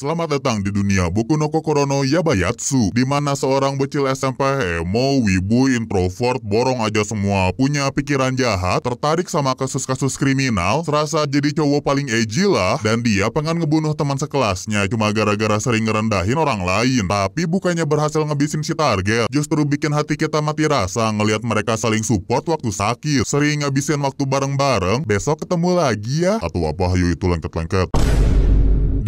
Selamat datang di dunia buku no Kokorono Yabayatsu, di mana seorang bocil SMP emo, wibu, introvert, borong aja semua, punya pikiran jahat, tertarik sama kasus-kasus kriminal, serasa jadi cowok paling edgy lah, dan dia pengen ngebunuh teman sekelasnya cuma gara-gara sering ngerendahin orang lain. Tapi bukannya berhasil ngebisin si target, justru bikin hati kita mati rasa ngelihat mereka saling support waktu sakit, sering ngabisin waktu bareng-bareng, besok ketemu lagi ya. Atau apa hayu itu lengket-lengket.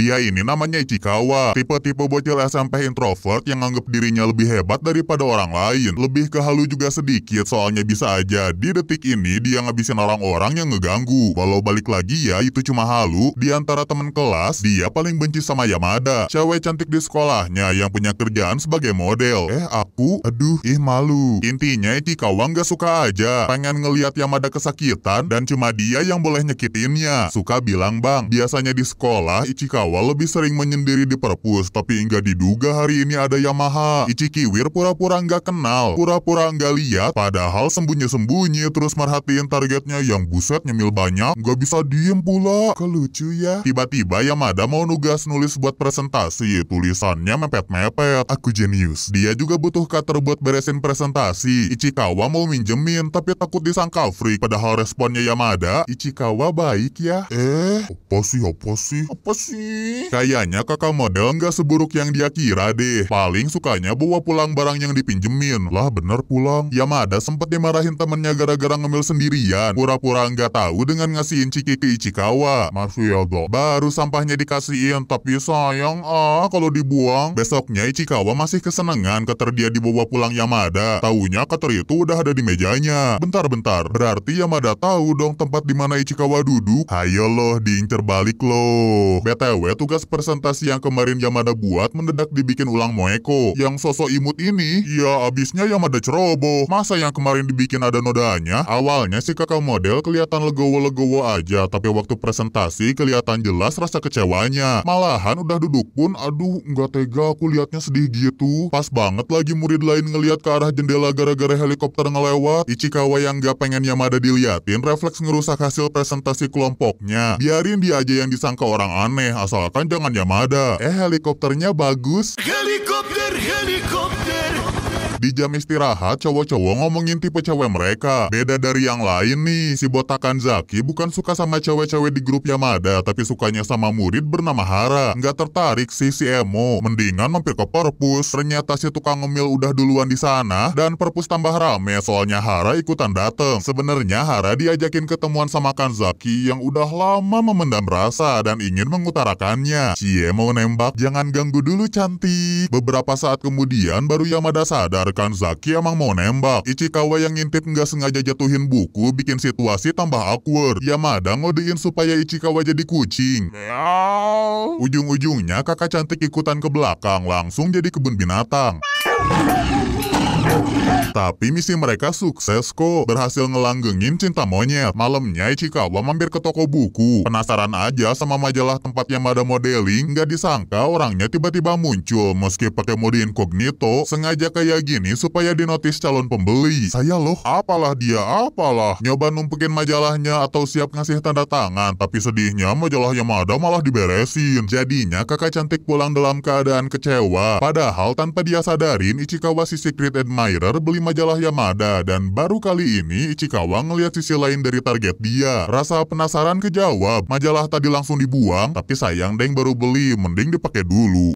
Dia ini namanya Ichikawa, tipe-tipe bocil SMP introvert yang anggap dirinya lebih hebat daripada orang lain. Lebih ke halu juga sedikit, soalnya bisa aja di detik ini dia ngabisin orang-orang yang ngeganggu. Walau balik lagi ya, itu cuma halu. Di antara teman kelas, dia paling benci sama Yamada, cewek cantik di sekolahnya yang punya kerjaan sebagai model. Eh, aku? Aduh, ih malu. Intinya Ichikawa nggak suka aja, pengen ngeliat Yamada kesakitan dan cuma dia yang boleh nyekitinnya. Suka bilang bang, biasanya di sekolah Ichikawa awal lebih sering menyendiri di perpus, tapi nggak diduga hari ini ada Yamaha. Wir pura-pura nggak kenal, pura-pura nggak lihat, padahal sembunyi-sembunyi terus merhatiin targetnya yang buset nyemil banyak, nggak bisa diem pula. Kelucu ya. Tiba-tiba Yamada mau nugas nulis buat presentasi, tulisannya mepet-mepet. Aku jenius. Dia juga butuh cutter buat beresin presentasi. Ichikawa mau minjemin, tapi takut disangka freak, padahal responnya Yamada, Ichikawa baik ya. Eh, apa sih, apa sih, apa sih? Kayaknya kakak model nggak seburuk yang dia kira deh. Paling sukanya bawa pulang barang yang dipinjemin. Lah bener pulang. Yamada sempat dimarahin temennya gara-gara ngemil sendirian. Pura-pura nggak tahu dengan ngasihin Ciki ke Ichikawa. dok. Baru sampahnya dikasihin. Tapi sayang ah kalau dibuang. Besoknya Ichikawa masih kesenangan keter dia dibawa pulang Yamada. Taunya keter itu udah ada di mejanya. Bentar-bentar. Berarti Yamada tahu dong tempat di mana Ichikawa duduk. Ayo loh diincer balik loh. BTW Btw, tugas presentasi yang kemarin Yamada buat mendadak dibikin ulang Moeko. Yang sosok imut ini, ya abisnya Yamada ceroboh. Masa yang kemarin dibikin ada nodanya? Awalnya si kakak model kelihatan legowo-legowo aja, tapi waktu presentasi kelihatan jelas rasa kecewanya. Malahan udah duduk pun, aduh nggak tega aku liatnya sedih gitu. Pas banget lagi murid lain ngeliat ke arah jendela gara-gara helikopter ngelewat. Ichikawa yang nggak pengen Yamada diliatin, refleks ngerusak hasil presentasi kelompoknya. Biarin dia aja yang disangka orang aneh, asalkan jangan Yamada. Eh helikopternya bagus. Helikopter di jam istirahat, cowok-cowok ngomongin tipe cewek mereka. Beda dari yang lain nih, si botakan Zaki bukan suka sama cewek-cewek di grup Yamada, tapi sukanya sama murid bernama Hara. Nggak tertarik sih si Emo, mendingan mampir ke perpus. Ternyata si tukang ngemil udah duluan di sana, dan perpus tambah rame soalnya Hara ikutan dateng. Sebenarnya Hara diajakin ketemuan sama Kanzaki yang udah lama memendam rasa dan ingin mengutarakannya. Cie mau nembak, jangan ganggu dulu cantik. Beberapa saat kemudian baru Yamada sadar rekan Zaki emang mau nembak. Ichikawa yang ngintip nggak sengaja jatuhin buku bikin situasi tambah awkward. Yamada ngodein supaya Ichikawa jadi kucing. Ujung-ujungnya kakak cantik ikutan ke belakang langsung jadi kebun binatang. Tapi misi mereka sukses kok, berhasil ngelanggengin cinta monyet. Malamnya Ichikawa mampir ke toko buku. Penasaran aja sama majalah tempatnya ada Modeling, nggak disangka orangnya tiba-tiba muncul. Meski pakai mode incognito, sengaja kayak gini supaya dinotis calon pembeli. Saya loh, apalah dia, apalah. Nyoba numpukin majalahnya atau siap ngasih tanda tangan, tapi sedihnya majalahnya ada malah diberesin. Jadinya kakak cantik pulang dalam keadaan kecewa. Padahal tanpa dia sadarin, Ichikawa si secret admirer admirer beli majalah Yamada dan baru kali ini Ichikawa ngelihat sisi lain dari target dia. Rasa penasaran kejawab, majalah tadi langsung dibuang, tapi sayang Deng baru beli, mending dipakai dulu.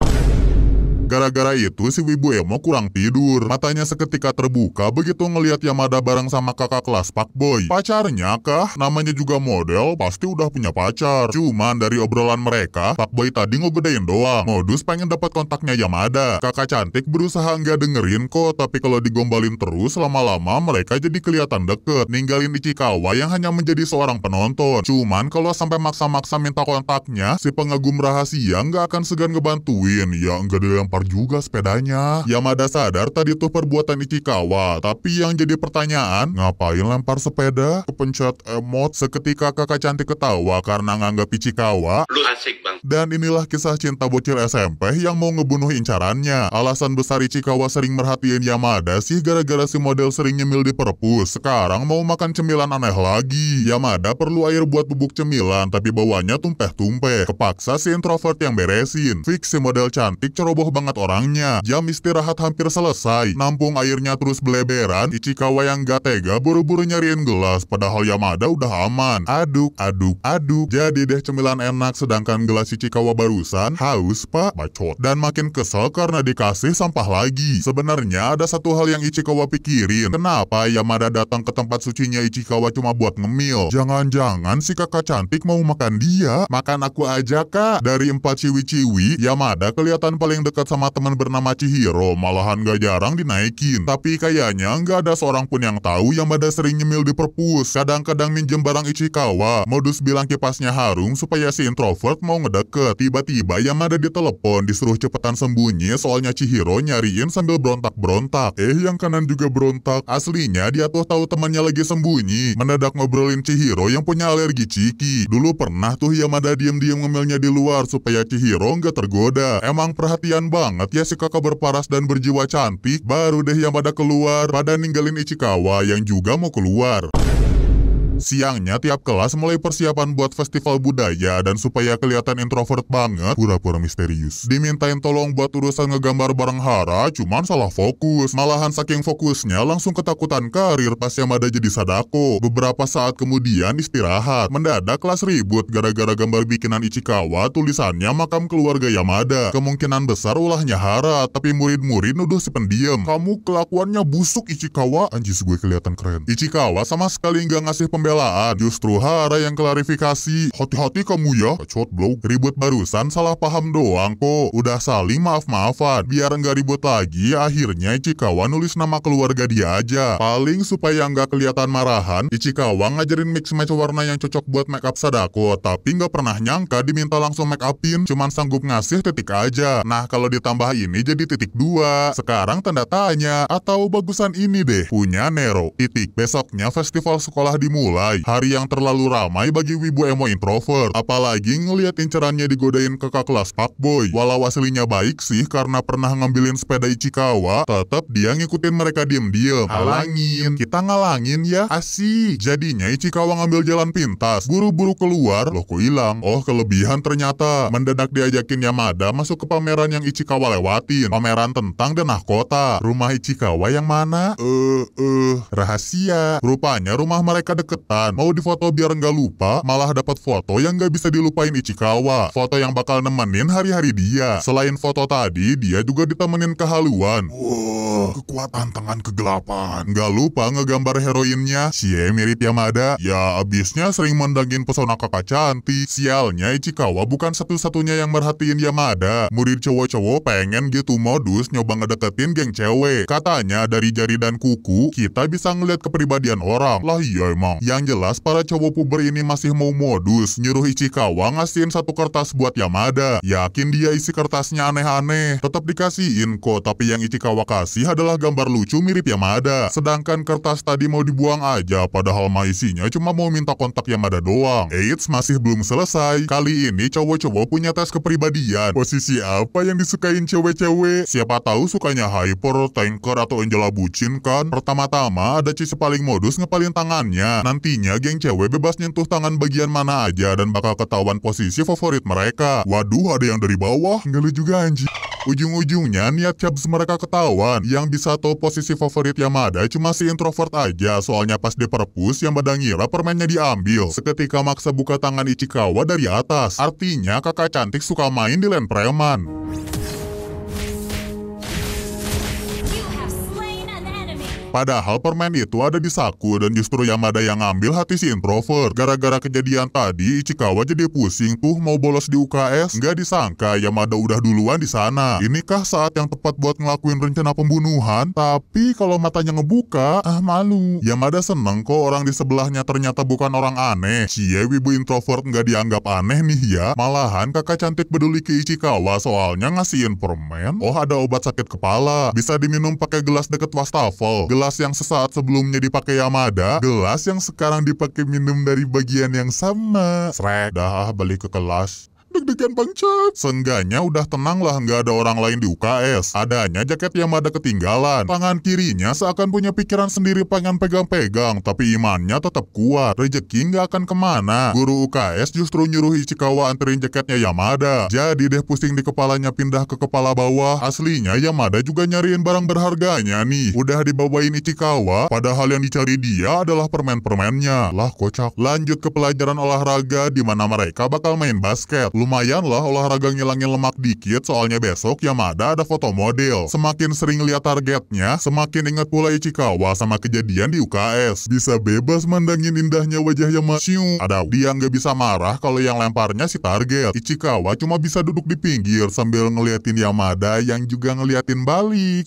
Gara-gara itu si Wibu Emo kurang tidur. Matanya seketika terbuka begitu ngelihat Yamada bareng sama kakak kelas Pak Boy. Pacarnya kah? Namanya juga model, pasti udah punya pacar. Cuman dari obrolan mereka, Pak Boy tadi ngegedein doang. Modus pengen dapat kontaknya Yamada. Kakak cantik berusaha nggak dengerin kok, tapi kalau digombalin terus lama-lama mereka jadi kelihatan deket. Ninggalin Ichikawa yang hanya menjadi seorang penonton. Cuman kalau sampai maksa-maksa minta kontaknya, si pengagum rahasia nggak akan segan ngebantuin. Ya nggak yang kotor juga sepedanya. Yamada sadar tadi tuh perbuatan Ichikawa, tapi yang jadi pertanyaan, ngapain lempar sepeda? Kepencet emot seketika kakak cantik ketawa karena nganggap Ichikawa. Lu asik bang. Dan inilah kisah cinta bocil SMP yang mau ngebunuh incarannya. Alasan besar Ichikawa sering merhatiin Yamada sih gara-gara si model sering nyemil di perpus. Sekarang mau makan cemilan aneh lagi. Yamada perlu air buat bubuk cemilan, tapi bawahnya tumpeh-tumpeh. Kepaksa si introvert yang beresin. Fix si model cantik ceroboh banget banget orangnya. Jam istirahat hampir selesai, nampung airnya terus beleberan, Ichikawa yang gak tega buru-buru nyariin gelas, padahal Yamada udah aman. Aduk, aduk, aduk. Jadi deh cemilan enak, sedangkan gelas Ichikawa barusan haus, Pak. Bacot. Dan makin kesel karena dikasih sampah lagi. Sebenarnya ada satu hal yang Ichikawa pikirin. Kenapa Yamada datang ke tempat sucinya Ichikawa cuma buat ngemil? Jangan-jangan si kakak cantik mau makan dia. Makan aku aja, Kak. Dari empat ciwi-ciwi, Yamada kelihatan paling dekat sama sama teman bernama Chihiro, malahan gak jarang dinaikin. Tapi kayaknya gak ada seorang pun yang tahu yang pada sering nyemil di perpus. Kadang-kadang minjem barang Ichikawa, modus bilang kipasnya harum supaya si introvert mau ngedeket. Tiba-tiba yang ada di telepon disuruh cepetan sembunyi soalnya Chihiro nyariin sambil berontak-berontak. Eh yang kanan juga berontak, aslinya dia tuh tahu temannya lagi sembunyi. Mendadak ngobrolin Chihiro yang punya alergi ciki. Dulu pernah tuh Yamada diem-diem ngemilnya di luar supaya Chihiro nggak tergoda. Emang perhatian banget banget ya si kakak berparas dan berjiwa cantik. Baru deh yang pada keluar, pada ninggalin Ichikawa yang juga mau keluar. Siangnya tiap kelas mulai persiapan buat festival budaya dan supaya kelihatan introvert banget, pura-pura misterius. Dimintain tolong buat urusan ngegambar bareng Hara, cuman salah fokus. Malahan saking fokusnya langsung ketakutan karir pas Yamada jadi sadako. Beberapa saat kemudian istirahat. Mendadak kelas ribut gara-gara gambar bikinan Ichikawa tulisannya makam keluarga Yamada. Kemungkinan besar ulahnya Hara, tapi murid-murid nuduh si pendiam. Kamu kelakuannya busuk Ichikawa, anjis gue kelihatan keren. Ichikawa sama sekali nggak ngasih pembelajaran pembelaan, justru Hara yang klarifikasi. Hati-hati kamu ya, kecot blog. Ribut barusan salah paham doang kok. Udah saling maaf-maafan. Biar nggak ribut lagi, akhirnya Ichikawa nulis nama keluarga dia aja. Paling supaya nggak kelihatan marahan, Ichikawa ngajarin mix-match warna yang cocok buat make up Sadako. Tapi nggak pernah nyangka diminta langsung make upin, cuman sanggup ngasih titik aja. Nah, kalau ditambah ini jadi titik dua. Sekarang tanda tanya, atau bagusan ini deh, punya Nero. Titik, besoknya festival sekolah dimulai dimulai. Hari yang terlalu ramai bagi Wibu Emo introvert, apalagi ngelihat incerannya digodain ke kakak kelas boy. Walau aslinya baik sih karena pernah ngambilin sepeda Ichikawa, tetap dia ngikutin mereka diem-diem. Halangin. Kita ngalangin ya, asik. Jadinya Ichikawa ngambil jalan pintas, buru-buru keluar, loh kok hilang. Oh kelebihan ternyata. Mendadak diajakin Yamada masuk ke pameran yang Ichikawa lewatin. Pameran tentang denah kota. Rumah Ichikawa yang mana? Eh, uh, eh, uh, rahasia. Rupanya rumah mereka deket ketakutan. Mau difoto biar nggak lupa, malah dapat foto yang nggak bisa dilupain Ichikawa. Foto yang bakal nemenin hari-hari dia. Selain foto tadi, dia juga ditemenin kehaluan. Wow, kekuatan tangan kegelapan. Nggak lupa ngegambar heroinnya, Sie mirip Yamada. Ya, abisnya sering mendangin pesona kakak cantik. Sialnya Ichikawa bukan satu-satunya yang merhatiin Yamada. Murid cowok-cowok pengen gitu modus nyoba ngedeketin geng cewek. Katanya dari jari dan kuku, kita bisa ngeliat kepribadian orang. Lah iya emang. Ya yang jelas para cowok puber ini masih mau modus, nyuruh Ichikawa ngasihin satu kertas buat Yamada. Yakin dia isi kertasnya aneh-aneh, tetap dikasihin kok, tapi yang Ichikawa kasih adalah gambar lucu mirip Yamada. Sedangkan kertas tadi mau dibuang aja, padahal mah isinya cuma mau minta kontak Yamada doang. Eits masih belum selesai, kali ini cowok-cowok punya tes kepribadian. Posisi apa yang disukain cewek-cewek? Siapa tahu sukanya hyper, tanker, atau Angela bucin kan? Pertama-tama ada Cici paling modus ngepalin tangannya, nanti Artinya geng cewek bebas nyentuh tangan bagian mana aja dan bakal ketahuan posisi favorit mereka. Waduh, ada yang dari bawah. ngeluh juga anjing. Ujung-ujungnya niat Chubbs mereka ketahuan. Yang bisa tahu posisi favorit Yamada cuma si introvert aja. Soalnya pas di perpus, pada ngira permennya diambil. Seketika maksa buka tangan Ichikawa dari atas. Artinya kakak cantik suka main di land preman. Padahal permen itu ada di saku dan justru Yamada yang ngambil hati si introvert. Gara-gara kejadian tadi, Ichikawa jadi pusing tuh mau bolos di UKS. Nggak disangka Yamada udah duluan di sana. Inikah saat yang tepat buat ngelakuin rencana pembunuhan? Tapi kalau matanya ngebuka, ah malu. Yamada seneng kok orang di sebelahnya ternyata bukan orang aneh. Cie wibu introvert nggak dianggap aneh nih ya. Malahan kakak cantik peduli ke Ichikawa soalnya ngasihin permen. Oh ada obat sakit kepala, bisa diminum pakai gelas deket wastafel. Gelas gelas yang sesaat sebelumnya dipakai Yamada, gelas yang sekarang dipakai minum dari bagian yang sama. Srek, dah balik ke kelas deg-degan bangsat. Seenggaknya udah tenang lah nggak ada orang lain di UKS. Adanya jaket Yamada ketinggalan. Tangan kirinya seakan punya pikiran sendiri pengen pegang-pegang, tapi imannya tetap kuat. Rejeki nggak akan kemana. Guru UKS justru nyuruh Ichikawa anterin jaketnya Yamada. Jadi deh pusing di kepalanya pindah ke kepala bawah. Aslinya Yamada juga nyariin barang berharganya nih. Udah dibawain Ichikawa, padahal yang dicari dia adalah permen-permennya. Lah kocak. Lanjut ke pelajaran olahraga di mana mereka bakal main basket. Lu Lumayan lah olahraga ngilangin lemak dikit soalnya besok Yamada ada foto model. Semakin sering lihat targetnya, semakin ingat pula Ichikawa sama kejadian di UKS. Bisa bebas mandangin indahnya wajah Yamashiu. Ada dia nggak bisa marah kalau yang lemparnya si target. Ichikawa cuma bisa duduk di pinggir sambil ngeliatin Yamada yang juga ngeliatin balik.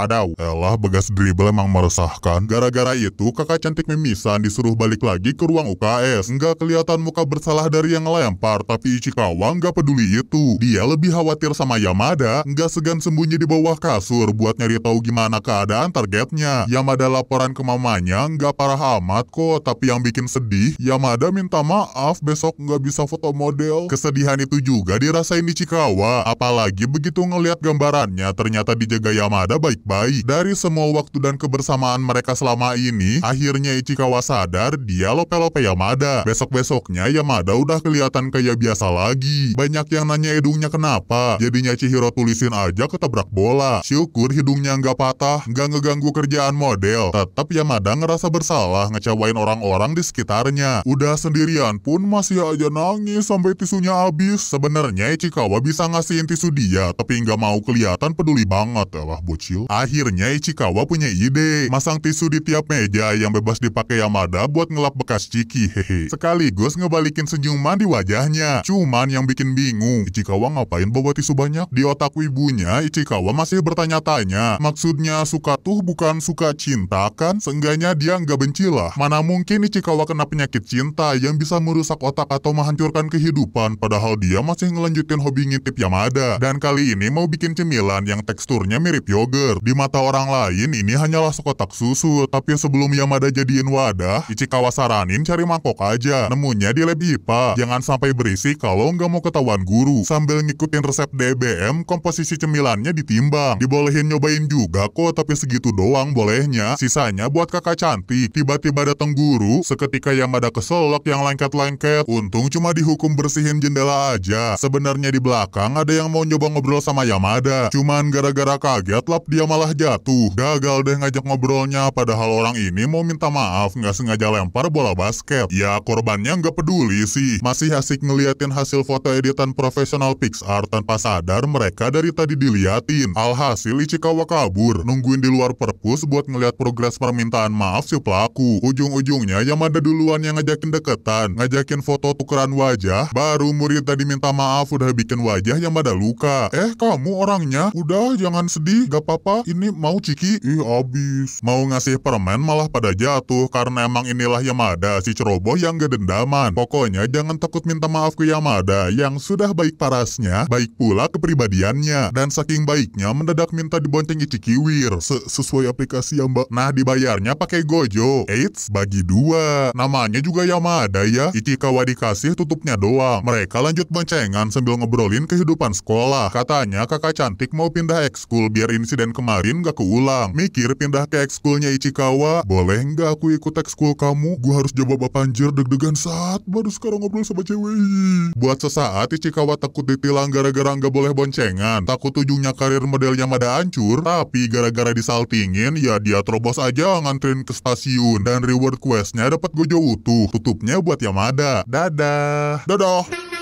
Ada elah begas dribble emang meresahkan. Gara-gara itu kakak cantik mimisan disuruh balik lagi ke ruang UKS. Nggak kelihatan muka bersalah kalah dari yang lempar, tapi Ichikawa nggak peduli itu. Dia lebih khawatir sama Yamada, nggak segan sembunyi di bawah kasur buat nyari tahu gimana keadaan targetnya. Yamada laporan ke mamanya nggak parah amat kok, tapi yang bikin sedih, Yamada minta maaf besok nggak bisa foto model. Kesedihan itu juga dirasain Ichikawa, apalagi begitu ngelihat gambarannya ternyata dijaga Yamada baik-baik. Dari semua waktu dan kebersamaan mereka selama ini, akhirnya Ichikawa sadar dia lope-lope Yamada. Besok-besoknya Yamada udah kelihatan kayak biasa lagi. Banyak yang nanya hidungnya kenapa, jadinya Chihiro tulisin aja ketabrak bola. Syukur hidungnya nggak patah, nggak ngeganggu kerjaan model. Tetap Yamada ngerasa bersalah ngecewain orang-orang di sekitarnya. Udah sendirian pun masih aja nangis sampai tisunya habis. Sebenarnya Ichikawa bisa ngasihin tisu dia, tapi nggak mau kelihatan peduli banget. Wah bocil. Akhirnya Ichikawa punya ide, masang tisu di tiap meja yang bebas dipakai Yamada buat ngelap bekas Ciki. Hehe. Sekaligus ngebalikin senjata cuman di wajahnya. Cuman yang bikin bingung, Ichikawa ngapain bawa tisu banyak? Di otak ibunya, Ichikawa masih bertanya-tanya. Maksudnya suka tuh bukan suka cinta kan? Seenggaknya dia nggak benci lah. Mana mungkin Ichikawa kena penyakit cinta yang bisa merusak otak atau menghancurkan kehidupan padahal dia masih ngelanjutin hobi ngintip Yamada. Dan kali ini mau bikin cemilan yang teksturnya mirip yogurt. Di mata orang lain ini hanyalah sekotak susu, tapi sebelum Yamada jadiin wadah, Ichikawa saranin cari mangkok aja. Nemunya di lab lupa, jangan sampai berisik kalau nggak mau ketahuan guru. Sambil ngikutin resep DBM, komposisi cemilannya ditimbang. Dibolehin nyobain juga kok, tapi segitu doang bolehnya. Sisanya buat kakak cantik. Tiba-tiba datang guru, seketika yang Yamada keselak yang lengket-lengket. Untung cuma dihukum bersihin jendela aja. Sebenarnya di belakang ada yang mau nyoba ngobrol sama Yamada. Cuman gara-gara kaget, lap dia malah jatuh. Gagal deh ngajak ngobrolnya, padahal orang ini mau minta maaf nggak sengaja lempar bola basket. Ya korbannya nggak peduli masih asik ngeliatin hasil foto editan profesional Pixar tanpa sadar mereka dari tadi diliatin. Alhasil Ichikawa kabur, nungguin di luar perpus buat ngeliat progres permintaan maaf si pelaku. Ujung-ujungnya Yamada duluan yang ngajakin deketan, ngajakin foto tukeran wajah, baru murid tadi minta maaf udah bikin wajah Yamada luka. Eh kamu orangnya, udah jangan sedih, gak apa-apa, ini mau ciki, ih abis. Mau ngasih permen malah pada jatuh, karena emang inilah Yamada, si ceroboh yang gak dendaman. Pokoknya jangan takut minta maaf ke Yamada yang sudah baik parasnya, baik pula kepribadiannya. Dan saking baiknya mendadak minta dibonceng Ichikiwir se sesuai aplikasi yang mbak. Nah dibayarnya pakai Gojo. Eits, bagi dua. Namanya juga Yamada ya. Ichikawa dikasih tutupnya doang. Mereka lanjut boncengan sambil ngobrolin kehidupan sekolah. Katanya kakak cantik mau pindah ekskul biar insiden kemarin gak keulang. Mikir pindah ke ekskulnya Ichikawa. Boleh nggak aku ikut ekskul kamu? Gue harus jawab apa anjir deg-degan saat baru sekarang kalau ngobrol sama cewek. Buat sesaat, Ichikawa takut ditilang gara-gara nggak boleh boncengan. Takut ujungnya karir modelnya mada hancur, tapi gara-gara disaltingin, ya dia terobos aja ngantrin ke stasiun. Dan reward questnya dapat gojo utuh. Tutupnya buat Yamada. Dadah. Dadah.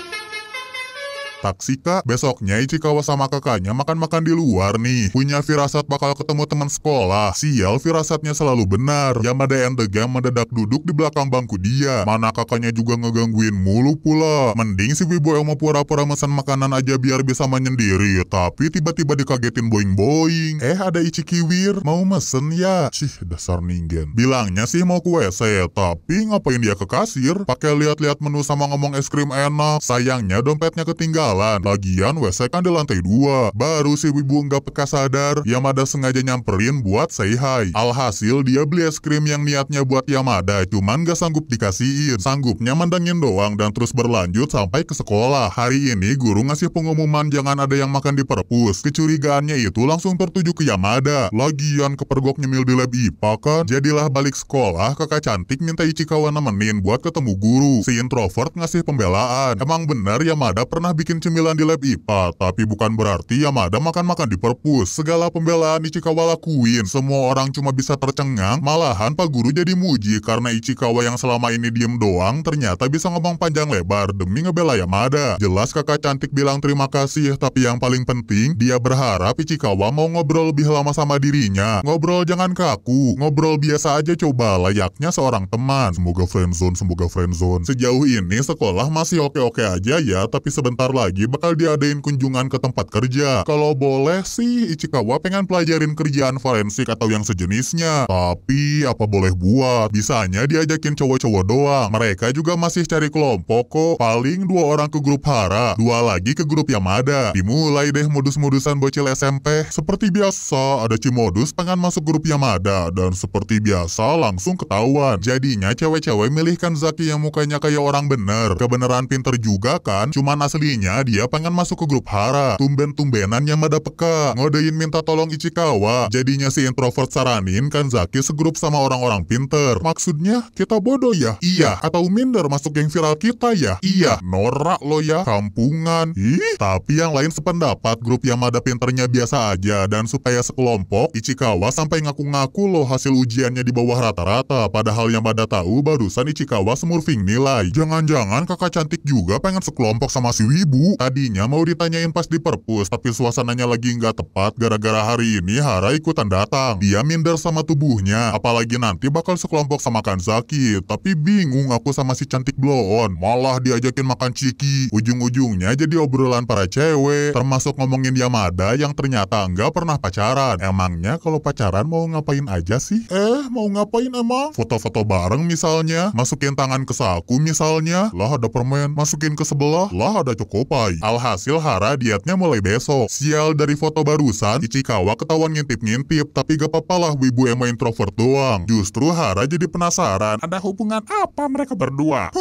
Taksi kak, besoknya Ichikawa sama kakaknya makan-makan di luar nih. Punya firasat bakal ketemu teman sekolah. Sial, firasatnya selalu benar. Yamada gang mendadak duduk di belakang bangku dia. Mana kakaknya juga ngegangguin mulu pula. Mending si Wibo yang mau pura-pura mesen makanan aja biar bisa menyendiri. Tapi tiba-tiba dikagetin boing-boing. Eh, ada Ichikiwir. Mau mesen ya? Cih, dasar ninggen. Bilangnya sih mau kue WC, tapi ngapain dia ke kasir? Pakai lihat-lihat menu sama ngomong es krim enak. Sayangnya dompetnya ketinggalan jalan. Lagian WC kan di lantai dua. Baru si Wibu nggak peka sadar, Yamada sengaja nyamperin buat say hi. Alhasil dia beli es krim yang niatnya buat Yamada, cuman nggak sanggup dikasihin. Sanggupnya mandangin doang dan terus berlanjut sampai ke sekolah. Hari ini guru ngasih pengumuman jangan ada yang makan di perpus. Kecurigaannya itu langsung tertuju ke Yamada. Lagian kepergok nyemil di lab IPA kan? Jadilah balik sekolah, kakak cantik minta Ichikawa nemenin buat ketemu guru. Si introvert ngasih pembelaan. Emang bener Yamada pernah bikin bikin cemilan di lab IPA, tapi bukan berarti Yamada makan-makan di perpus. Segala pembelaan Ichikawa lakuin, semua orang cuma bisa tercengang, malahan Pak Guru jadi muji karena Ichikawa yang selama ini diem doang ternyata bisa ngomong panjang lebar demi ngebela Yamada. Jelas kakak cantik bilang terima kasih, tapi yang paling penting, dia berharap Ichikawa mau ngobrol lebih lama sama dirinya. Ngobrol jangan kaku, ngobrol biasa aja coba, layaknya seorang teman. Semoga friendzone, semoga friendzone. Sejauh ini sekolah masih oke-oke aja ya, tapi sebentar lagi lagi bakal diadain kunjungan ke tempat kerja. Kalau boleh sih, Ichikawa pengen pelajarin kerjaan forensik atau yang sejenisnya. Tapi, apa boleh buat? Bisanya diajakin cowok-cowok doang. Mereka juga masih cari kelompok kok. Paling dua orang ke grup Hara, dua lagi ke grup Yamada. Dimulai deh modus-modusan bocil SMP. Seperti biasa, ada Cimodus pengen masuk grup Yamada. Dan seperti biasa, langsung ketahuan. Jadinya cewek-cewek milihkan Zaki yang mukanya kayak orang bener. Kebeneran pinter juga kan, cuman aslinya dia pengen masuk ke grup Hara. tumben tumbenan yang mada peka. Ngodein minta tolong Ichikawa. Jadinya si introvert saranin kan Zaki segrup sama orang-orang pinter. Maksudnya kita bodoh ya? Iya. Atau minder masuk geng viral kita ya? Iya. Norak lo ya. Kampungan. Ih. Tapi yang lain sependapat grup yang mada pinternya biasa aja. Dan supaya sekelompok, Ichikawa sampai ngaku-ngaku loh hasil ujiannya di bawah rata-rata. Padahal yang mada tahu barusan Ichikawa semurfing nilai. Jangan-jangan kakak cantik juga pengen sekelompok sama si Wibu. Tadinya mau ditanyain pas di perpus, tapi suasananya lagi nggak tepat gara-gara hari ini Hara ikutan datang. Dia minder sama tubuhnya, apalagi nanti bakal sekelompok sama Kanzaki. Tapi bingung aku sama si cantik bloon, malah diajakin makan ciki. Ujung-ujungnya jadi obrolan para cewek, termasuk ngomongin Yamada yang ternyata nggak pernah pacaran. Emangnya kalau pacaran mau ngapain aja sih? Eh, mau ngapain emang? Foto-foto bareng misalnya, masukin tangan ke saku misalnya, lah ada permen, masukin ke sebelah, lah ada cokopan sampai. Alhasil Hara dietnya mulai besok. Sial dari foto barusan, Ichikawa ketahuan ngintip-ngintip, tapi gak lah wibu emang introvert doang. Justru Hara jadi penasaran, ada hubungan apa mereka berdua?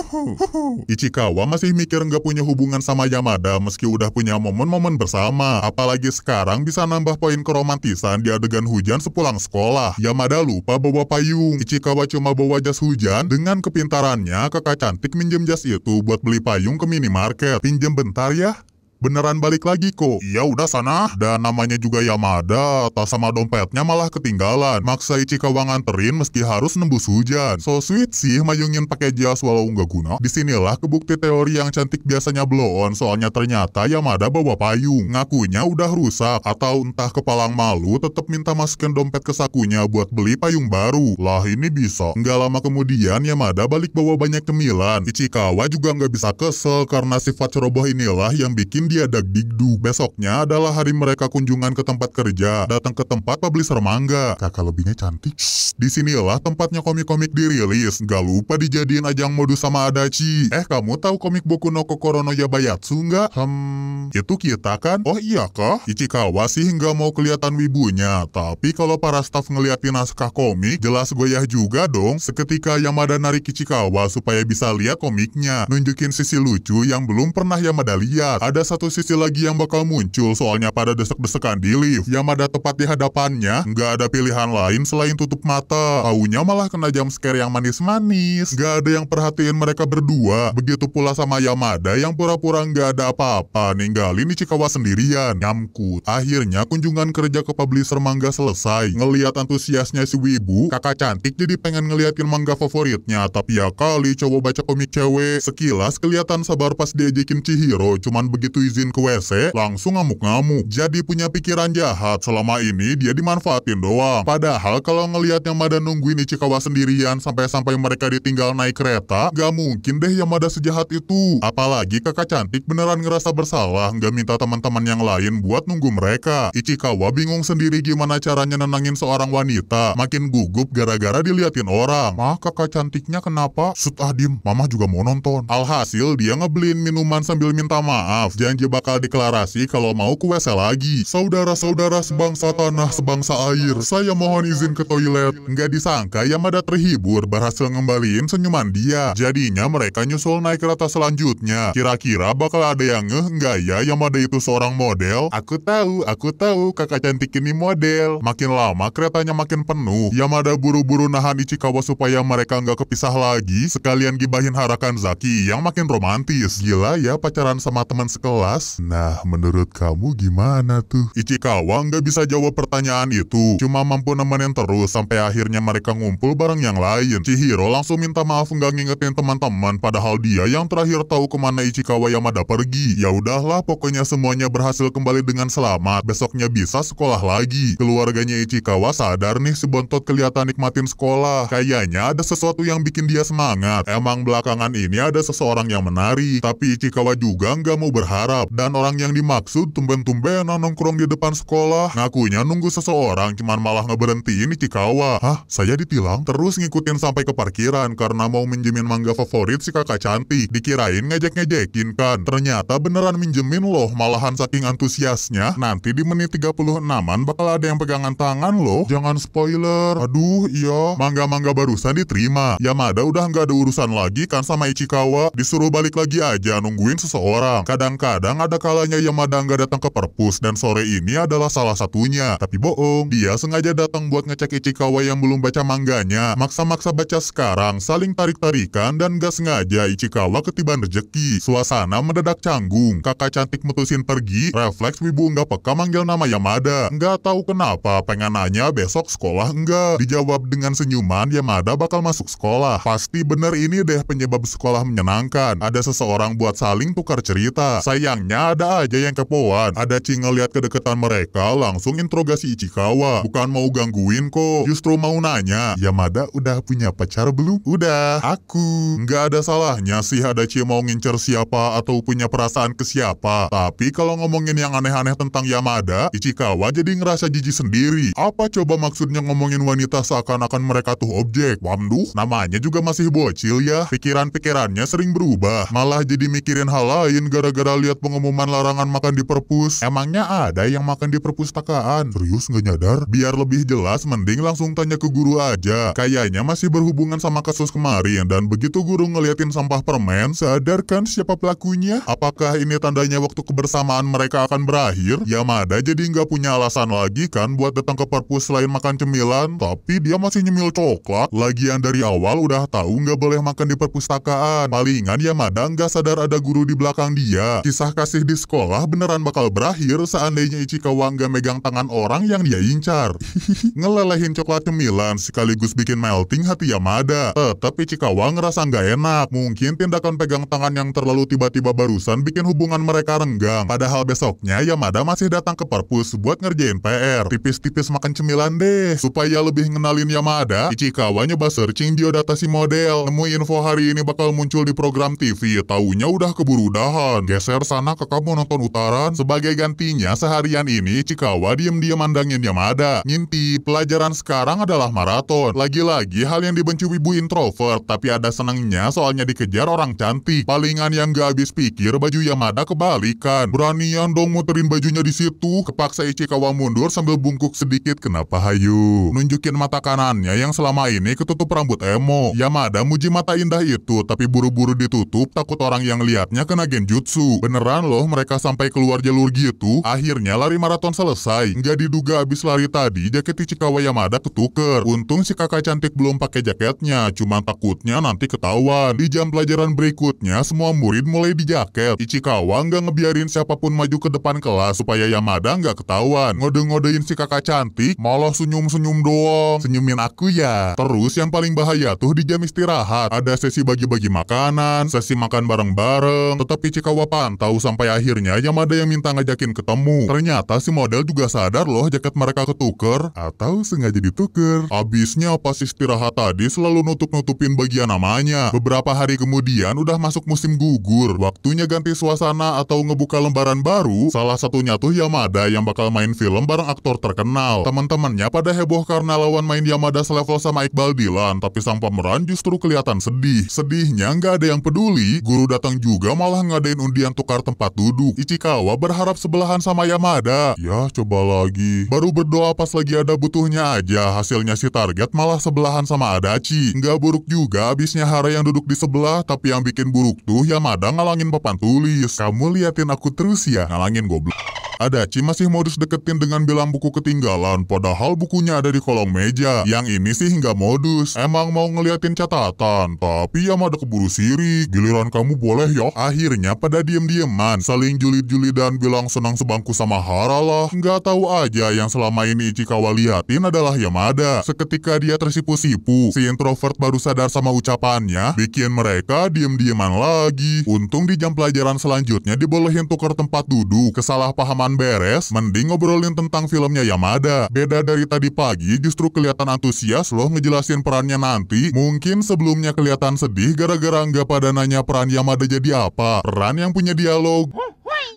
Ichikawa masih mikir nggak punya hubungan sama Yamada meski udah punya momen-momen bersama. Apalagi sekarang bisa nambah poin keromantisan di adegan hujan sepulang sekolah. Yamada lupa bawa payung. Ichikawa cuma bawa jas hujan. Dengan kepintarannya, kakak cantik minjem jas itu buat beli payung ke minimarket. Pinjem bentar Maria? beneran balik lagi kok. Ya udah sana, dan namanya juga Yamada, tas sama dompetnya malah ketinggalan. Maksa Ichikawa nganterin meski harus nembus hujan. So sweet sih Mayungin pakai jas walau nggak guna. Disinilah kebukti teori yang cantik biasanya blow on, soalnya ternyata Yamada bawa payung. Ngakunya udah rusak, atau entah kepalang malu tetap minta masukin dompet ke sakunya buat beli payung baru. Lah ini bisa. Nggak lama kemudian Yamada balik bawa banyak cemilan. Ichikawa juga nggak bisa kesel karena sifat ceroboh inilah yang bikin dia dag Digdu. Besoknya adalah hari mereka kunjungan ke tempat kerja, datang ke tempat publisher manga. Kakak lebihnya cantik. Di disinilah tempatnya komik-komik dirilis. Gak lupa dijadiin ajang modus sama Adachi. Eh, kamu tahu komik buku Noko Korono Yabayatsu nggak? Hmm, itu kita kan? Oh iya kah? Ichikawa sih nggak mau kelihatan wibunya, tapi kalau para staff ngeliatin naskah komik, jelas goyah juga dong. Seketika Yamada narik Ichikawa supaya bisa lihat komiknya, nunjukin sisi lucu yang belum pernah Yamada lihat. Ada satu satu sisi lagi yang bakal muncul soalnya pada desek-desekan di lift. Yamada tepat di hadapannya, nggak ada pilihan lain selain tutup mata. aunya malah kena jam scare yang manis-manis. Nggak ada yang perhatiin mereka berdua. Begitu pula sama Yamada yang pura-pura nggak ada apa-apa ninggalin Ichikawa sendirian. Nyamkut. Akhirnya kunjungan kerja ke publisher mangga selesai. Ngeliat antusiasnya si Wibu, kakak cantik jadi pengen ngeliatin mangga favoritnya. Tapi ya kali cowok baca komik cewek. Sekilas kelihatan sabar pas diajakin Chihiro, cuman begitu izin ke WC, langsung ngamuk-ngamuk. Jadi punya pikiran jahat, selama ini dia dimanfaatin doang. Padahal kalau ngelihatnya Mada nungguin Ichikawa sendirian sampai-sampai mereka ditinggal naik kereta, gak mungkin deh yang Yamada sejahat itu. Apalagi kakak cantik beneran ngerasa bersalah nggak minta teman-teman yang lain buat nunggu mereka. Ichikawa bingung sendiri gimana caranya nenangin seorang wanita, makin gugup gara-gara diliatin orang. Mah kakak cantiknya kenapa? Sut Adim, mama juga mau nonton. Alhasil dia ngebelin minuman sambil minta maaf. Jangan aja bakal deklarasi kalau mau ke WC lagi. Saudara-saudara sebangsa tanah, sebangsa air, saya mohon izin ke toilet. Nggak disangka Yamada terhibur berhasil ngembaliin senyuman dia. Jadinya mereka nyusul naik kereta selanjutnya. Kira-kira bakal ada yang ngeh nggak ya Yamada itu seorang model? Aku tahu, aku tahu kakak cantik ini model. Makin lama keretanya makin penuh. Yamada buru-buru nahan Ichikawa supaya mereka nggak kepisah lagi. Sekalian gibahin harakan Zaki yang makin romantis. Gila ya pacaran sama teman sekolah kelas? Nah, menurut kamu gimana tuh? Ichikawa nggak bisa jawab pertanyaan itu, cuma mampu nemenin terus sampai akhirnya mereka ngumpul bareng yang lain. Chihiro langsung minta maaf nggak ngingetin teman-teman, padahal dia yang terakhir tahu kemana Ichikawa Yamada pergi. Ya udahlah, pokoknya semuanya berhasil kembali dengan selamat. Besoknya bisa sekolah lagi. Keluarganya Ichikawa sadar nih si Bontot kelihatan nikmatin sekolah. Kayaknya ada sesuatu yang bikin dia semangat. Emang belakangan ini ada seseorang yang menarik, tapi Ichikawa juga nggak mau berharap Arab dan orang yang dimaksud tumben-tumbenan nongkrong di depan sekolah. Ngakunya nunggu seseorang cuman malah ngeberhenti ini Cikawa. Hah, saya ditilang? Terus ngikutin sampai ke parkiran karena mau minjemin mangga favorit si kakak cantik. Dikirain ngejek-ngejekin kan. Ternyata beneran minjemin loh, malahan saking antusiasnya. Nanti di menit 36-an bakal ada yang pegangan tangan loh. Jangan spoiler. Aduh, iya. Mangga-mangga barusan diterima. Yamada udah nggak ada urusan lagi kan sama Ichikawa. Disuruh balik lagi aja nungguin seseorang. Kadang-kadang Kadang ada kalanya Yamada nggak datang ke perpus dan sore ini adalah salah satunya. Tapi bohong, dia sengaja datang buat ngecek Ichikawa yang belum baca mangganya. Maksa-maksa baca sekarang, saling tarik-tarikan dan gak sengaja Ichikawa ketiban rejeki. Suasana mendadak canggung, kakak cantik mutusin pergi, refleks wibu nggak peka manggil nama Yamada. Nggak tahu kenapa, pengen nanya besok sekolah nggak. Dijawab dengan senyuman, Yamada bakal masuk sekolah. Pasti bener ini deh penyebab sekolah menyenangkan. Ada seseorang buat saling tukar cerita. Saya Sayangnya ada aja yang kepoan. Ada Cing ngeliat kedekatan mereka langsung interogasi Ichikawa. Bukan mau gangguin kok, justru mau nanya. Yamada udah punya pacar belum? Udah, aku. Nggak ada salahnya sih ada cie mau ngincer siapa atau punya perasaan ke siapa. Tapi kalau ngomongin yang aneh-aneh tentang Yamada, Ichikawa jadi ngerasa jijik sendiri. Apa coba maksudnya ngomongin wanita seakan-akan mereka tuh objek? Wamduh, namanya juga masih bocil ya. Pikiran-pikirannya sering berubah. Malah jadi mikirin hal lain gara-gara lihat pengumuman larangan makan di perpus. Emangnya ada yang makan di perpustakaan? Serius nggak nyadar? Biar lebih jelas, mending langsung tanya ke guru aja. Kayaknya masih berhubungan sama kasus kemarin, dan begitu guru ngeliatin sampah permen, sadarkan siapa pelakunya? Apakah ini tandanya waktu kebersamaan mereka akan berakhir? Yamada jadi nggak punya alasan lagi kan buat datang ke perpus selain makan cemilan, tapi dia masih nyemil coklat. Lagian dari awal udah tahu nggak boleh makan di perpustakaan. Palingan Yamada nggak sadar ada guru di belakang dia. Kisah kasih di sekolah beneran bakal berakhir seandainya Ichika wangga megang tangan orang yang dia incar. Ngelelehin coklat cemilan sekaligus bikin melting hati Yamada. Tetap Wang ngerasa nggak enak. Mungkin tindakan pegang tangan yang terlalu tiba-tiba barusan bikin hubungan mereka renggang. Padahal besoknya Yamada masih datang ke perpus buat ngerjain PR. Tipis-tipis makan cemilan deh. Supaya lebih ngenalin Yamada, Wang nyoba searching biodata si model. Nemu info hari ini bakal muncul di program TV. Taunya udah keburu dahan. Geser sana ke kamu nonton utaran. Sebagai gantinya, seharian ini Cikawa diem-diem mandangin Yamada. Ngintip, pelajaran sekarang adalah maraton. Lagi-lagi hal yang dibenci wibu introvert, tapi ada senangnya soalnya dikejar orang cantik. Palingan yang gak habis pikir, baju Yamada kebalikan. Beranian dong muterin bajunya di situ. Kepaksa Ichikawa mundur sambil bungkuk sedikit kenapa hayu. Nunjukin mata kanannya yang selama ini ketutup rambut emo. Yamada muji mata indah itu, tapi buru-buru ditutup takut orang yang liatnya kena genjutsu. Bener beneran loh mereka sampai keluar jalur gitu. Akhirnya lari maraton selesai. Nggak diduga abis lari tadi jaket Ichikawa Yamada ketuker. Untung si kakak cantik belum pakai jaketnya. Cuma takutnya nanti ketahuan. Di jam pelajaran berikutnya semua murid mulai di jaket. Ichikawa nggak ngebiarin siapapun maju ke depan kelas supaya Yamada nggak ketahuan. Ngode-ngodein si kakak cantik malah senyum-senyum doang. Senyumin aku ya. Terus yang paling bahaya tuh di jam istirahat. Ada sesi bagi-bagi makanan, sesi makan bareng-bareng. Tetap Ichikawa pantau tahu sampai akhirnya Yamada yang minta ngajakin ketemu. Ternyata si model juga sadar loh jaket mereka ketuker atau sengaja dituker. Abisnya pas istirahat tadi selalu nutup-nutupin bagian namanya. Beberapa hari kemudian udah masuk musim gugur. Waktunya ganti suasana atau ngebuka lembaran baru. Salah satunya tuh Yamada yang bakal main film bareng aktor terkenal. Teman-temannya pada heboh karena lawan main Yamada selevel sama Iqbal Dilan, tapi sang pemeran justru kelihatan sedih. Sedihnya nggak ada yang peduli, guru datang juga malah ngadain undian tukar tempat duduk. Ichikawa berharap sebelahan sama Yamada. Ya, coba lagi. Baru berdoa pas lagi ada butuhnya aja. Hasilnya si target malah sebelahan sama Adachi. Nggak buruk juga abisnya Hara yang duduk di sebelah, tapi yang bikin buruk tuh Yamada ngalangin papan tulis. Kamu liatin aku terus ya, ngalangin goblok. Adachi masih modus deketin dengan bilang buku ketinggalan, padahal bukunya ada di kolong meja. Yang ini sih hingga modus, emang mau ngeliatin catatan, tapi Yamada keburu siri. Giliran kamu boleh yo. Ya. Akhirnya pada diem-diem teman, saling julid-julid dan bilang senang sebangku sama Hara lah. Nggak tahu aja yang selama ini Ichikawa liatin adalah Yamada. Seketika dia tersipu-sipu, si introvert baru sadar sama ucapannya, bikin mereka diem-dieman lagi. Untung di jam pelajaran selanjutnya dibolehin tukar tempat duduk. Kesalahpahaman beres, mending ngobrolin tentang filmnya Yamada. Beda dari tadi pagi, justru kelihatan antusias loh ngejelasin perannya nanti. Mungkin sebelumnya kelihatan sedih gara-gara nggak pada nanya peran Yamada jadi apa. Peran yang punya dialog dialog.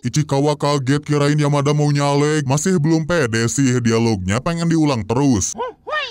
Ichikawa kaget kirain Yamada mau nyalek, masih belum pede sih dialognya pengen diulang terus.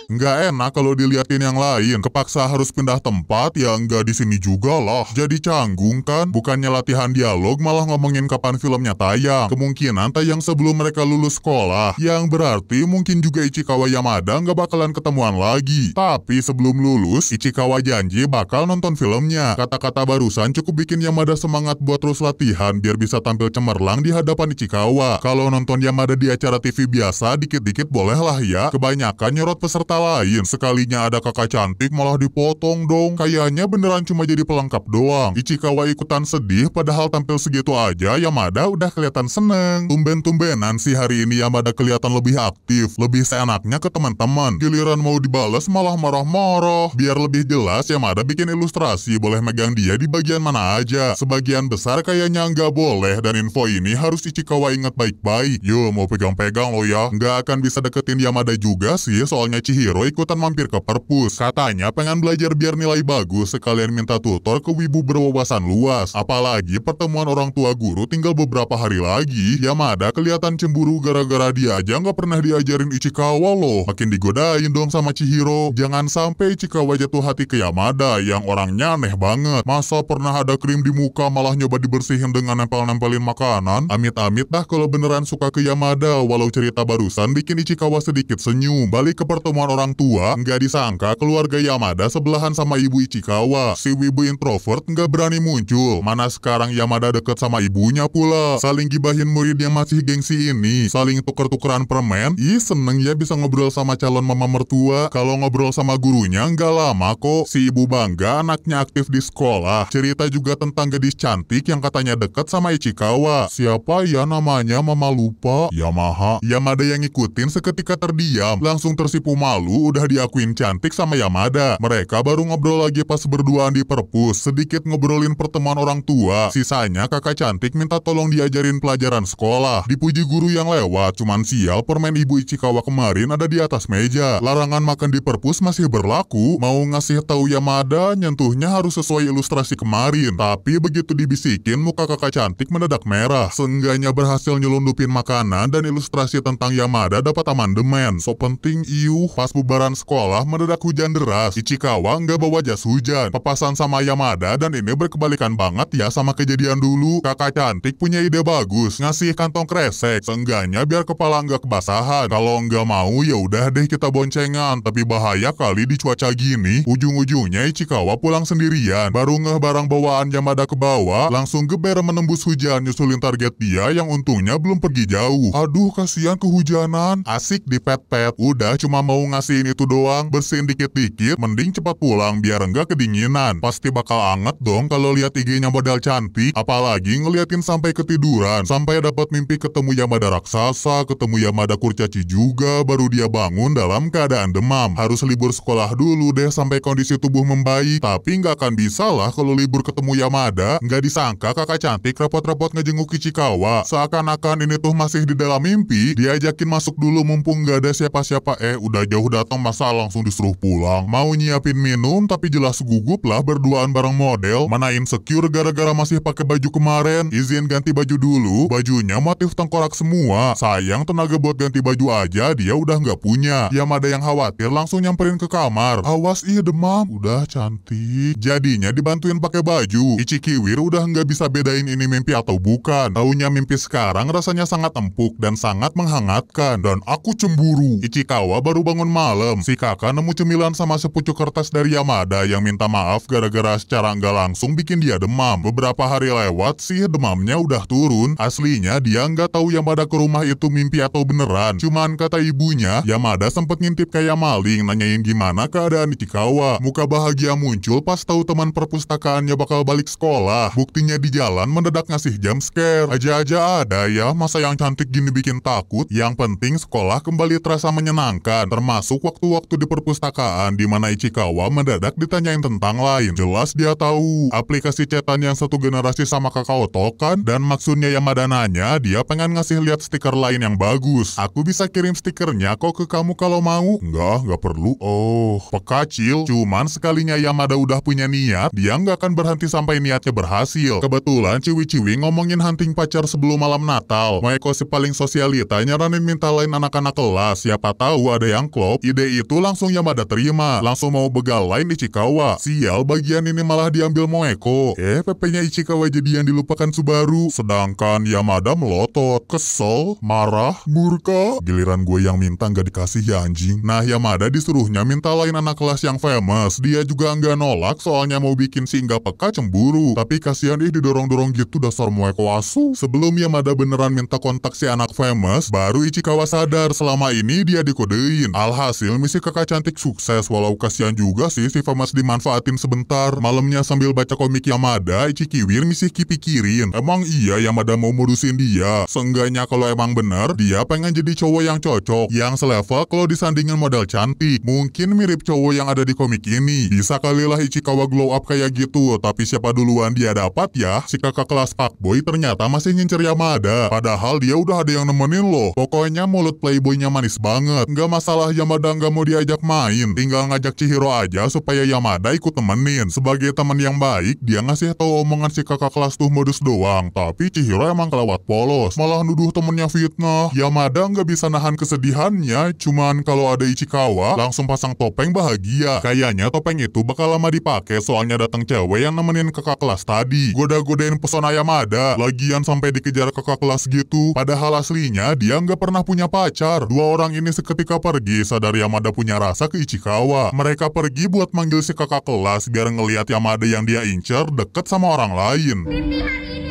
Nggak enak kalau diliatin yang lain. Kepaksa harus pindah tempat, ya nggak di sini juga lah. Jadi canggung kan? Bukannya latihan dialog, malah ngomongin kapan filmnya tayang. Kemungkinan tayang sebelum mereka lulus sekolah. Yang berarti mungkin juga Ichikawa Yamada nggak bakalan ketemuan lagi. Tapi sebelum lulus, Ichikawa janji bakal nonton filmnya. Kata-kata barusan cukup bikin Yamada semangat buat terus latihan biar bisa tampil cemerlang di hadapan Ichikawa. Kalau nonton Yamada di acara TV biasa, dikit-dikit bolehlah ya. Kebanyakan nyorot peserta lain. Sekalinya ada kakak cantik malah dipotong dong. Kayaknya beneran cuma jadi pelengkap doang. Ichikawa ikutan sedih padahal tampil segitu aja Yamada udah kelihatan seneng. Tumben-tumbenan sih hari ini Yamada kelihatan lebih aktif, lebih seenaknya ke teman-teman. Giliran mau dibales malah marah-marah. Biar lebih jelas Yamada bikin ilustrasi boleh megang dia di bagian mana aja. Sebagian besar kayaknya nggak boleh dan info ini harus Ichikawa ingat baik-baik. Yo mau pegang-pegang lo ya. Nggak akan bisa deketin Yamada juga sih soalnya Akhirnya Chihiro ikutan mampir ke perpus. Katanya pengen belajar biar nilai bagus, sekalian minta tutor ke wibu berwawasan luas. Apalagi pertemuan orang tua guru tinggal beberapa hari lagi. Yamada kelihatan cemburu gara-gara dia aja nggak pernah diajarin Ichikawa loh. Makin digodain dong sama Chihiro. Jangan sampai Ichikawa jatuh hati ke Yamada yang orangnya aneh banget. Masa pernah ada krim di muka malah nyoba dibersihin dengan nempel-nempelin makanan? Amit-amit dah kalau beneran suka ke Yamada, walau cerita barusan bikin Ichikawa sedikit senyum. Balik ke pertemuan pertemuan orang tua, nggak disangka keluarga Yamada sebelahan sama ibu Ichikawa. Si wibu introvert nggak berani muncul. Mana sekarang Yamada deket sama ibunya pula. Saling gibahin murid yang masih gengsi ini. Saling tuker-tukeran permen. Ih, seneng ya bisa ngobrol sama calon mama mertua. Kalau ngobrol sama gurunya nggak lama kok. Si ibu bangga anaknya aktif di sekolah. Cerita juga tentang gadis cantik yang katanya deket sama Ichikawa. Siapa ya namanya mama lupa? Yamaha. Yamada yang ngikutin seketika terdiam. Langsung tersipu malu udah diakuin cantik sama Yamada. Mereka baru ngobrol lagi pas berduaan di perpus, sedikit ngobrolin pertemuan orang tua. Sisanya kakak cantik minta tolong diajarin pelajaran sekolah. Dipuji guru yang lewat, cuman sial permen ibu Ichikawa kemarin ada di atas meja. Larangan makan di perpus masih berlaku. Mau ngasih tahu Yamada, nyentuhnya harus sesuai ilustrasi kemarin. Tapi begitu dibisikin, muka kakak cantik mendadak merah. Seenggaknya berhasil nyelundupin makanan dan ilustrasi tentang Yamada dapat amandemen. So penting iu pas bubaran sekolah mendadak hujan deras. Ichikawa nggak bawa jas hujan. Papasan sama Yamada dan ini berkebalikan banget ya sama kejadian dulu. Kakak cantik punya ide bagus, ngasih kantong kresek. Seenggaknya biar kepala nggak kebasahan. Kalau nggak mau ya udah deh kita boncengan. Tapi bahaya kali di cuaca gini. Ujung-ujungnya Ichikawa pulang sendirian. Baru ngeh barang bawaan Yamada ke bawah, langsung geber menembus hujan nyusulin target dia yang untungnya belum pergi jauh. Aduh kasihan kehujanan. Asik di pet-pet. Udah cuma mau mau ngasihin itu doang, bersihin dikit-dikit, mending cepat pulang biar enggak kedinginan. Pasti bakal anget dong kalau lihat IG-nya modal cantik, apalagi ngeliatin sampai ketiduran, sampai dapat mimpi ketemu Yamada raksasa, ketemu Yamada kurcaci juga, baru dia bangun dalam keadaan demam. Harus libur sekolah dulu deh sampai kondisi tubuh membaik, tapi nggak akan bisa lah kalau libur ketemu Yamada, nggak disangka kakak cantik repot-repot ngejenguk Ichikawa. Seakan-akan ini tuh masih di dalam mimpi, diajakin masuk dulu mumpung nggak ada siapa-siapa eh udah jauh datang masa langsung disuruh pulang. Mau nyiapin minum tapi jelas gugup lah berduaan bareng model. Mana insecure gara-gara masih pakai baju kemarin. Izin ganti baju dulu, bajunya motif tengkorak semua. Sayang tenaga buat ganti baju aja dia udah nggak punya. Yang ada yang khawatir langsung nyamperin ke kamar. Awas iya demam, udah cantik. Jadinya dibantuin pakai baju. Ichi Kiwir udah nggak bisa bedain ini mimpi atau bukan. Taunya mimpi sekarang rasanya sangat empuk dan sangat menghangatkan. Dan aku cemburu. Ichikawa baru bangun malam, si kakak nemu cemilan sama sepucuk kertas dari Yamada yang minta maaf gara-gara secara nggak langsung bikin dia demam. Beberapa hari lewat sih demamnya udah turun. Aslinya dia nggak tahu Yamada ke rumah itu mimpi atau beneran. Cuman kata ibunya, Yamada sempet ngintip kayak maling nanyain gimana keadaan Ichikawa. Muka bahagia muncul pas tahu teman perpustakaannya bakal balik sekolah. Buktinya di jalan mendadak ngasih jam scare. Aja-aja ada ya, masa yang cantik gini bikin takut. Yang penting sekolah kembali terasa menyenangkan termasuk waktu-waktu di perpustakaan di mana Ichikawa mendadak ditanyain tentang lain. Jelas dia tahu, aplikasi cetan yang satu generasi sama kakao token dan maksudnya Yamada nanya dia pengen ngasih lihat stiker lain yang bagus. Aku bisa kirim stikernya kok ke kamu kalau mau. Enggak, nggak perlu. Oh, pekacil. Cuman sekalinya Yamada udah punya niat, dia nggak akan berhenti sampai niatnya berhasil. Kebetulan Ciwi-Ciwi ngomongin hunting pacar sebelum malam Natal. Maeko si paling sosialita nyaranin minta lain anak-anak kelas. Siapa tahu ada yang Klop ide itu langsung Yamada terima, langsung mau begal lain Ichikawa. Sial, bagian ini malah diambil Moeko. Eh, PP-nya Ichikawa jadi yang dilupakan Subaru. Sedangkan Yamada melotot, kesel, marah, murka. Giliran gue yang minta nggak dikasih ya anjing. Nah, Yamada disuruhnya minta lain anak kelas yang famous. Dia juga nggak nolak soalnya mau bikin si nggak peka cemburu. Tapi kasihan ih didorong-dorong gitu dasar Moeko asu. Sebelum Yamada beneran minta kontak si anak famous, baru Ichikawa sadar selama ini dia dikodein. Alhasil misi kakak cantik sukses walau kasihan juga sih si Famas dimanfaatin sebentar. Malamnya sambil baca komik Yamada, Ichikiwir misi kipikirin. Emang iya Yamada mau modusin dia? Seenggaknya kalau emang bener, dia pengen jadi cowok yang cocok. Yang selevel kalau disandingin model cantik. Mungkin mirip cowok yang ada di komik ini. Bisa kalilah Ichikawa glow up kayak gitu. Tapi siapa duluan dia dapat ya? Si kakak kelas fuckboy ternyata masih ngincer Yamada. Padahal dia udah ada yang nemenin loh. Pokoknya mulut playboynya manis banget. Nggak masalah setelah Yamada nggak mau diajak main, tinggal ngajak Chihiro aja supaya Yamada ikut temenin. Sebagai teman yang baik, dia ngasih tahu omongan si kakak kelas tuh modus doang, tapi Chihiro emang kelewat polos, malah nuduh temennya fitnah. Yamada nggak bisa nahan kesedihannya, cuman kalau ada Ichikawa, langsung pasang topeng bahagia. Kayaknya topeng itu bakal lama dipakai soalnya datang cewek yang nemenin kakak kelas tadi. Goda-godain pesona Yamada, lagian sampai dikejar kakak kelas gitu, padahal aslinya dia nggak pernah punya pacar. Dua orang ini seketika pergi dari Yamada punya rasa ke Ichikawa. Mereka pergi buat manggil si kakak kelas biar ngelihat Yamada yang dia incer deket sama orang lain. Hari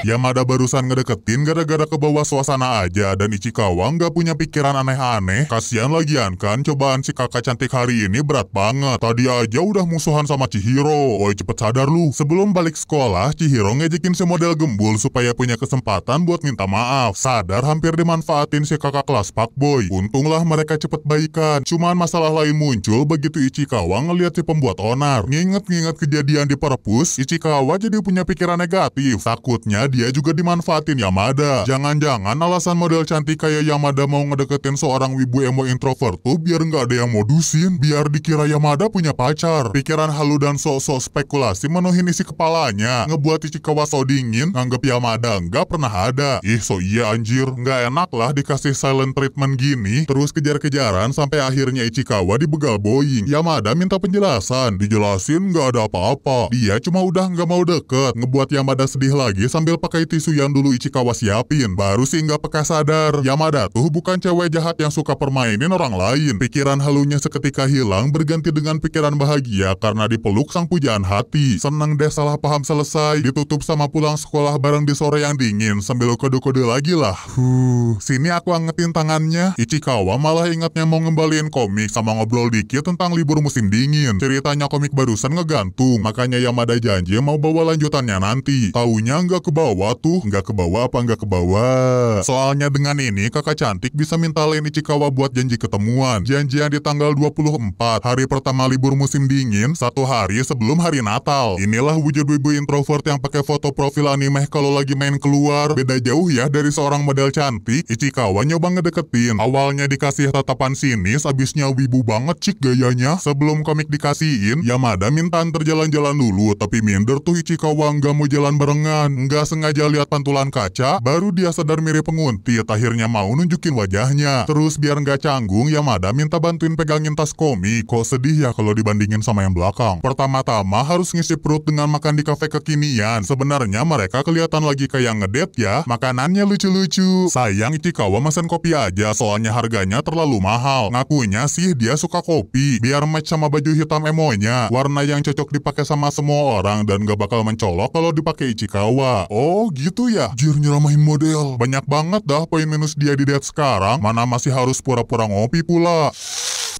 Yamada barusan ngedeketin gara-gara ke bawah suasana aja dan Ichikawa nggak punya pikiran aneh-aneh. Kasian lagian kan cobaan si kakak cantik hari ini berat banget. Tadi aja udah musuhan sama Chihiro. Woi cepet sadar lu. Sebelum balik sekolah, Chihiro ngejekin si model gembul supaya punya kesempatan buat minta maaf. Sadar hampir dimanfaatin si kakak kelas Pak Boy. Untunglah mereka cepet baikan. Cuman masalah lain muncul begitu Ichikawa ngeliat si pembuat onar. Nginget-nginget kejadian di perpus, Ichikawa jadi punya pikiran negatif. Takutnya dia juga dimanfaatin Yamada. Jangan-jangan alasan model cantik kayak Yamada mau ngedeketin seorang wibu emo introvert tuh biar nggak ada yang modusin, biar dikira Yamada punya pacar. Pikiran halu dan sok-sok spekulasi menuhin isi kepalanya, ngebuat Ichikawa so dingin, nganggep Yamada nggak pernah ada. Ih, so iya anjir, nggak enak lah dikasih silent treatment gini, terus kejar-kejaran sampai akhirnya Ichikawa dibegal Boeing. Yamada minta penjelasan, dijelasin nggak ada apa-apa. Dia cuma udah nggak mau deket, ngebuat Yamada sedih lagi sambil pakai tisu yang dulu Ichikawa siapin, baru sehingga peka sadar. Yamada tuh bukan cewek jahat yang suka permainin orang lain. Pikiran halunya seketika hilang berganti dengan pikiran bahagia karena dipeluk sang pujaan hati. Senang deh salah paham selesai, ditutup sama pulang sekolah bareng di sore yang dingin sambil kode-kode lagi lah. Huh, sini aku angetin tangannya. Ichikawa malah ingatnya mau ngembalin komik sama ngobrol dikit tentang libur musim dingin. Ceritanya komik barusan ngegantung, makanya Yamada janji mau bawa lanjutannya nanti. Taunya nggak kebawa bawah tuh, nggak ke bawah apa nggak ke bawah. Soalnya dengan ini kakak cantik bisa minta Leni Cikawa buat janji ketemuan. Janjian di tanggal 24, hari pertama libur musim dingin, satu hari sebelum hari Natal. Inilah wujud wibu introvert yang pakai foto profil anime kalau lagi main keluar. Beda jauh ya dari seorang model cantik, Ichikawa nyoba ngedeketin. Awalnya dikasih tatapan sinis, abisnya wibu banget cik gayanya. Sebelum komik dikasihin, Yamada minta terjalan-jalan dulu, tapi minder tuh Ichikawa nggak mau jalan barengan. Nggak sengaja lihat pantulan kaca, baru dia sadar mirip penguntit, akhirnya mau nunjukin wajahnya. Terus biar nggak canggung, Yamada minta bantuin pegangin tas Komi. Kok sedih ya kalau dibandingin sama yang belakang. Pertama-tama harus ngisi perut dengan makan di kafe kekinian. Sebenarnya mereka kelihatan lagi kayak ngedet ya, makanannya lucu-lucu. Sayang Ichikawa mesen kopi aja, soalnya harganya terlalu mahal. Ngakunya sih dia suka kopi, biar match sama baju hitam emonya. Warna yang cocok dipakai sama semua orang dan gak bakal mencolok kalau dipakai Ichikawa. Oh, Oh gitu ya, Jir nyeramahin model. Banyak banget dah poin minus dia di date sekarang, mana masih harus pura-pura ngopi pula.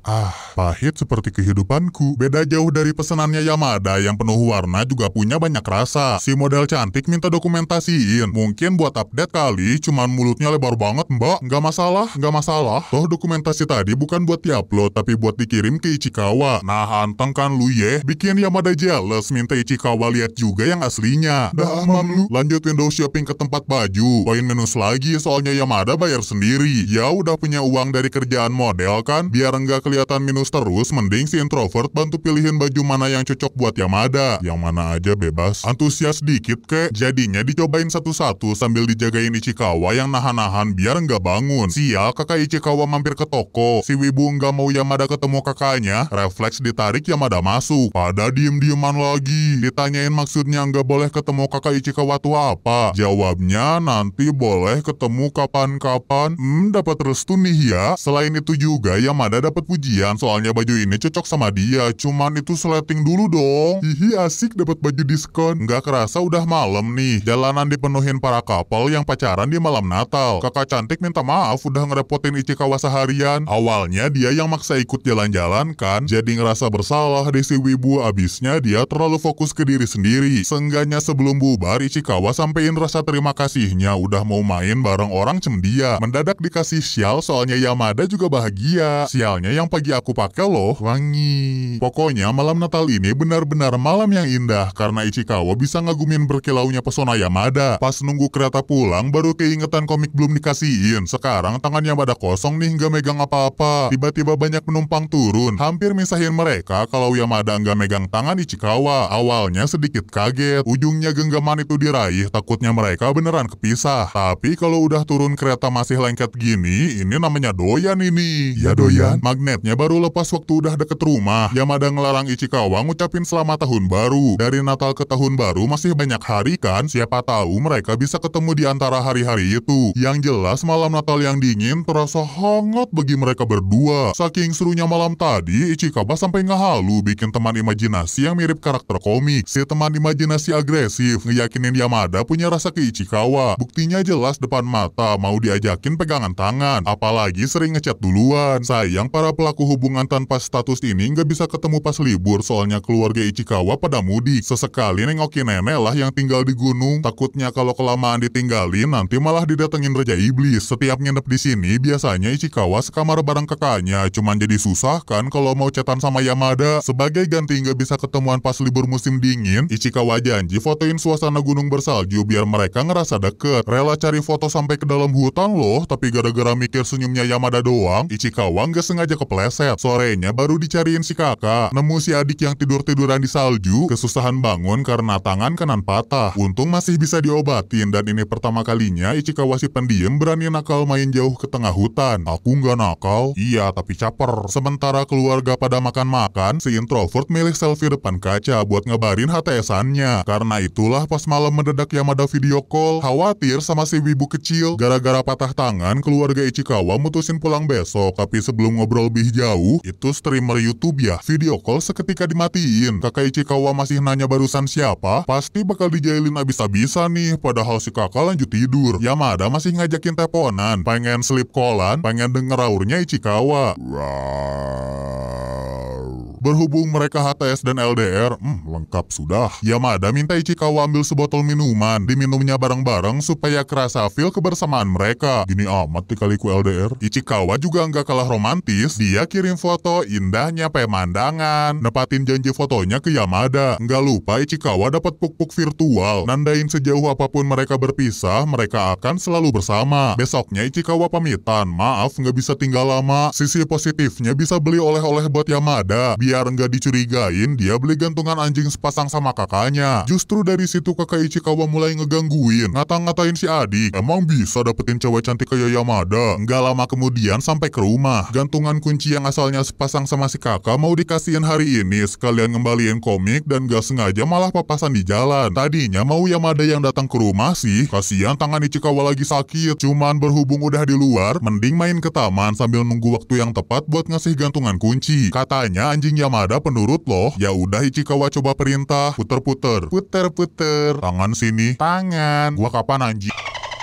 Ah, pahit seperti kehidupanku. Beda jauh dari pesenannya Yamada yang penuh warna juga punya banyak rasa. Si model cantik minta dokumentasiin. Mungkin buat update kali, cuman mulutnya lebar banget mbak. Nggak masalah, nggak masalah. Toh dokumentasi tadi bukan buat diupload, tapi buat dikirim ke Ichikawa. Nah, anteng kan lu ye. Bikin Yamada jealous minta Ichikawa lihat juga yang aslinya. Dah mam lu. Lanjut window shopping ke tempat baju. Poin minus lagi soalnya Yamada bayar sendiri. Ya udah punya uang dari kerjaan model kan? Biar enggak kelihatan minus terus, mending si introvert bantu pilihin baju mana yang cocok buat Yamada. Yang mana aja bebas. Antusias dikit ke, Jadinya dicobain satu-satu sambil dijagain Ichikawa yang nahan-nahan biar nggak bangun. Sial, kakak Ichikawa mampir ke toko. Si Wibu nggak mau Yamada ketemu kakaknya. Refleks ditarik Yamada masuk. Pada diem-dieman lagi. Ditanyain maksudnya nggak boleh ketemu kakak Ichikawa tuh apa? Jawabnya nanti boleh ketemu kapan-kapan. Hmm, dapat restu nih ya. Selain itu juga Yamada dapat puji ujian soalnya baju ini cocok sama dia. Cuman itu seleting dulu dong. Hihi asik dapat baju diskon. Nggak kerasa udah malam nih. Jalanan dipenuhin para kapal yang pacaran di malam Natal. Kakak cantik minta maaf udah ngerepotin Ichikawa seharian. Awalnya dia yang maksa ikut jalan-jalan kan. Jadi ngerasa bersalah di si Wibu. Abisnya dia terlalu fokus ke diri sendiri. Sengganya sebelum bubar Ichikawa sampein rasa terima kasihnya udah mau main bareng orang cemdia. Mendadak dikasih sial soalnya Yamada juga bahagia. Sialnya yang pagi aku pakai loh, wangi. Pokoknya malam Natal ini benar-benar malam yang indah karena Ichikawa bisa ngagumin berkilaunya pesona Yamada. Pas nunggu kereta pulang baru keingetan komik belum dikasihin. Sekarang tangannya pada kosong nih nggak megang apa-apa. Tiba-tiba banyak penumpang turun, hampir misahin mereka kalau Yamada nggak megang tangan Ichikawa. Awalnya sedikit kaget, ujungnya genggaman itu diraih, takutnya mereka beneran kepisah. Tapi kalau udah turun kereta masih lengket gini, ini namanya doyan ini. Ya doyan. Magnet Tepatnya baru lepas waktu udah deket rumah, Yamada ngelarang Ichikawa ngucapin selamat tahun baru. Dari Natal ke tahun baru masih banyak hari kan, siapa tahu mereka bisa ketemu di antara hari-hari itu. Yang jelas malam Natal yang dingin terasa hangat bagi mereka berdua. Saking serunya malam tadi, Ichikawa sampai ngehalu bikin teman imajinasi yang mirip karakter komik. Si teman imajinasi agresif, ngeyakinin Yamada punya rasa ke Ichikawa. Buktinya jelas depan mata, mau diajakin pegangan tangan. Apalagi sering ngechat duluan. Sayang para pelaku pelaku hubungan tanpa status ini nggak bisa ketemu pas libur soalnya keluarga Ichikawa pada mudik. Sesekali nengokin nenek lah yang tinggal di gunung. Takutnya kalau kelamaan ditinggalin nanti malah didatengin Raja Iblis. Setiap nginep di sini biasanya Ichikawa sekamar bareng kakaknya. Cuman jadi susah kan kalau mau cetan sama Yamada. Sebagai ganti nggak bisa ketemuan pas libur musim dingin, Ichikawa janji fotoin suasana gunung bersalju biar mereka ngerasa deket. Rela cari foto sampai ke dalam hutan loh, tapi gara-gara mikir senyumnya Yamada doang, Ichikawa nggak sengaja kepleset kepleset. Sorenya baru dicariin si kakak. Nemu si adik yang tidur-tiduran di salju, kesusahan bangun karena tangan kanan patah. Untung masih bisa diobatin dan ini pertama kalinya Ichikawa si pendiam berani nakal main jauh ke tengah hutan. Aku nggak nakal, iya tapi caper. Sementara keluarga pada makan-makan, si introvert milih selfie depan kaca buat ngebarin HTS-annya. Karena itulah pas malam mendadak Yamada video call, khawatir sama si wibu kecil. Gara-gara patah tangan, keluarga Ichikawa mutusin pulang besok. Tapi sebelum ngobrol lebih lebih jauh, itu streamer YouTube ya. Video call seketika dimatiin. Kakak Ichikawa masih nanya barusan siapa, pasti bakal dijailin abis-abisan nih. Padahal si kakak lanjut tidur. Yamada masih ngajakin teleponan, pengen sleep callan, pengen denger aurnya Ichikawa. Wow. Berhubung mereka HTS dan LDR, hmm, lengkap sudah. Yamada minta Ichikawa ambil sebotol minuman, diminumnya bareng-bareng supaya kerasa feel kebersamaan mereka. Gini amat dikaliku LDR. Ichikawa juga nggak kalah romantis, dia kirim foto indahnya pemandangan, nepatin janji fotonya ke Yamada. Nggak lupa Ichikawa dapat puk-puk virtual, nandain sejauh apapun mereka berpisah, mereka akan selalu bersama. Besoknya Ichikawa pamitan, maaf nggak bisa tinggal lama, sisi positifnya bisa beli oleh-oleh buat Yamada, biar biar nggak dicurigain, dia beli gantungan anjing sepasang sama kakaknya. Justru dari situ kakak Ichikawa mulai ngegangguin, ngata-ngatain si adik. Emang bisa dapetin cewek cantik kayak Yamada? Nggak lama kemudian sampai ke rumah. Gantungan kunci yang asalnya sepasang sama si kakak mau dikasihin hari ini, sekalian ngembaliin komik dan nggak sengaja malah papasan di jalan. Tadinya mau Yamada yang datang ke rumah sih, kasihan tangan Ichikawa lagi sakit. Cuman berhubung udah di luar, mending main ke taman sambil nunggu waktu yang tepat buat ngasih gantungan kunci. Katanya anjingnya Yamada penurut loh. Ya udah Ichikawa coba perintah, puter-puter, puter-puter, tangan sini, tangan. Gua kapan anjing?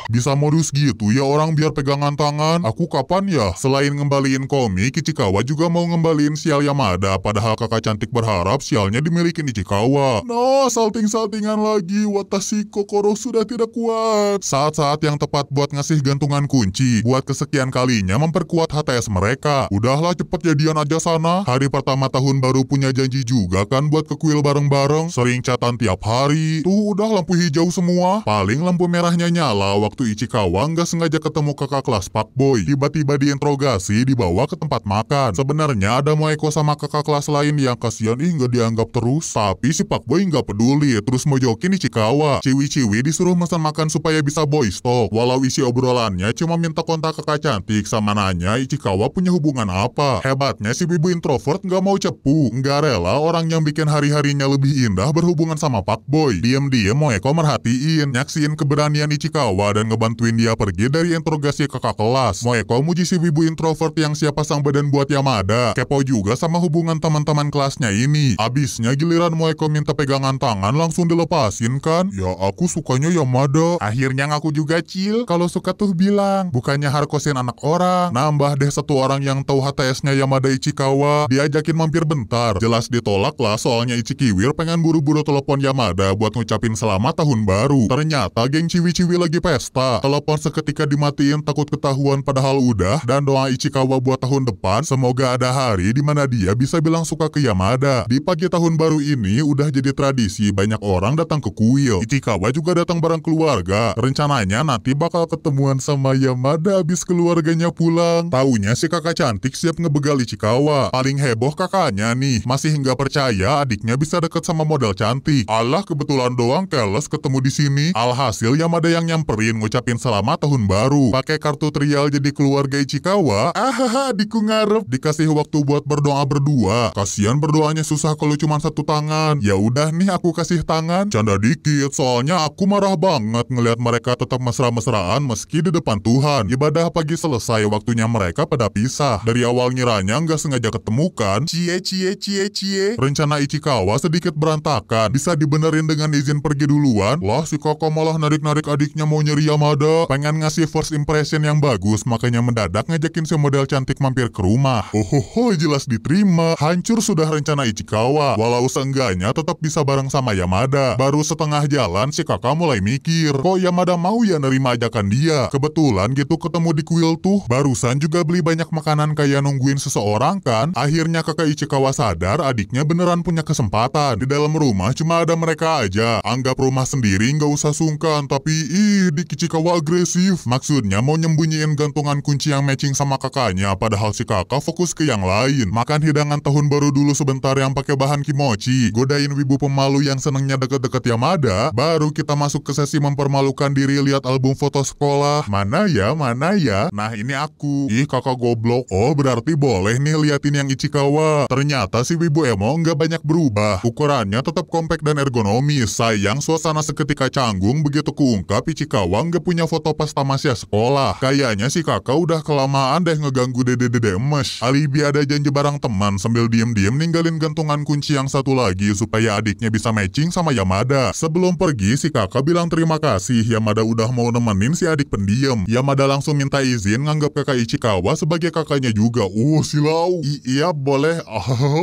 Bisa modus gitu ya orang biar pegangan tangan? Aku kapan ya? Selain ngembaliin komik, Ichikawa juga mau ngembaliin sial Yamada, padahal kakak cantik berharap sialnya dimiliki Ichikawa. No, salting-saltingan lagi, watashi kokoro sudah tidak kuat. Saat-saat yang tepat buat ngasih gantungan kunci, buat kesekian kalinya memperkuat HTS mereka. Udahlah cepet jadian aja sana. Hari pertama tahun baru punya janji juga kan buat ke kuil bareng-bareng, sering catatan tiap hari. Tuh udah lampu hijau semua, paling lampu merahnya nyala waktu waktu Ichikawa nggak sengaja ketemu kakak kelas Pak Boy. Tiba-tiba diinterogasi, dibawa ke tempat makan. Sebenarnya ada mau Moeko sama kakak kelas lain yang kasihan ih nggak dianggap terus. Tapi si Pak Boy nggak peduli, terus mau mojokin Ichikawa. Ciwi-ciwi disuruh pesan makan supaya bisa boy stop. Walau isi obrolannya cuma minta kontak kakak cantik sama nanya Ichikawa punya hubungan apa. Hebatnya si bibu introvert nggak mau cepu, nggak rela orang yang bikin hari-harinya lebih indah berhubungan sama Pak Boy. Diem-diem Moeko merhatiin, nyaksiin keberanian Ichikawa dan ngebantuin dia pergi dari interogasi kakak kelas. Moeko muji si wibu introvert yang siapa sang badan buat Yamada. Kepo juga sama hubungan teman-teman kelasnya ini. Abisnya giliran Moeko minta pegangan tangan langsung dilepasin kan? Ya aku sukanya Yamada. Akhirnya ngaku juga cil. Kalau suka tuh bilang. Bukannya harkosin anak orang. Nambah deh satu orang yang tahu HTS-nya Yamada Ichikawa. Diajakin mampir bentar. Jelas ditolak lah soalnya Ichikiwir pengen buru-buru telepon Yamada buat ngucapin selamat tahun baru. Ternyata geng ciwi-ciwi lagi pesta apa. Telepon seketika dimatiin takut ketahuan padahal udah dan doa Ichikawa buat tahun depan semoga ada hari di mana dia bisa bilang suka ke Yamada. Di pagi tahun baru ini udah jadi tradisi banyak orang datang ke kuil. Ichikawa juga datang bareng keluarga. Rencananya nanti bakal ketemuan sama Yamada habis keluarganya pulang. Taunya si kakak cantik siap ngebegal Ichikawa. Paling heboh kakaknya nih. Masih nggak percaya adiknya bisa deket sama model cantik. Allah kebetulan doang Keles ketemu di sini. Alhasil Yamada yang nyamperin ngucapin selamat tahun baru. Pakai kartu trial jadi keluarga Ichikawa. Ahaha, diku ngarep. Dikasih waktu buat berdoa berdua. kasian berdoanya susah kalau cuma satu tangan. Ya udah nih aku kasih tangan. Canda dikit, soalnya aku marah banget ngelihat mereka tetap mesra-mesraan meski di depan Tuhan. Ibadah pagi selesai, waktunya mereka pada pisah. Dari awal nyiranya nggak sengaja ketemukan Cie cie cie cie. Rencana Ichikawa sedikit berantakan. Bisa dibenerin dengan izin pergi duluan. Lah si kakak malah narik-narik adiknya mau nyeria Ramada pengen ngasih first impression yang bagus, makanya mendadak ngajakin si model cantik mampir ke rumah. Ohoho, jelas diterima. Hancur sudah rencana Ichikawa. Walau seenggaknya tetap bisa bareng sama Yamada. Baru setengah jalan, si kakak mulai mikir. Kok Yamada mau ya nerima ajakan dia? Kebetulan gitu ketemu di kuil tuh. Barusan juga beli banyak makanan kayak nungguin seseorang kan? Akhirnya kakak Ichikawa sadar adiknya beneran punya kesempatan. Di dalam rumah cuma ada mereka aja. Anggap rumah sendiri nggak usah sungkan, tapi ih dikici si Kawa agresif. Maksudnya mau nyembunyiin gantungan kunci yang matching sama kakaknya, padahal si kakak fokus ke yang lain. Makan hidangan tahun baru dulu sebentar yang pakai bahan kimochi. Godain wibu pemalu yang senengnya deket-deket Yamada. Baru kita masuk ke sesi mempermalukan diri lihat album foto sekolah. Mana ya, mana ya? Nah ini aku. Ih kakak goblok. Oh berarti boleh nih liatin yang Ichikawa. Ternyata si wibu emo nggak banyak berubah. Ukurannya tetap kompak dan ergonomis. Sayang suasana seketika canggung begitu kuungkap Ichikawa nggak punya foto pas tamasya sekolah. Kayaknya si kakak udah kelamaan deh ngeganggu dede-dede emes. Alibi ada janji barang teman sambil diem-diem ninggalin gantungan kunci yang satu lagi supaya adiknya bisa matching sama Yamada. Sebelum pergi, si kakak bilang terima kasih Yamada udah mau nemenin si adik pendiam. Yamada langsung minta izin nganggap kakak Ichikawa sebagai kakaknya juga. Uh, silau. I iya, boleh.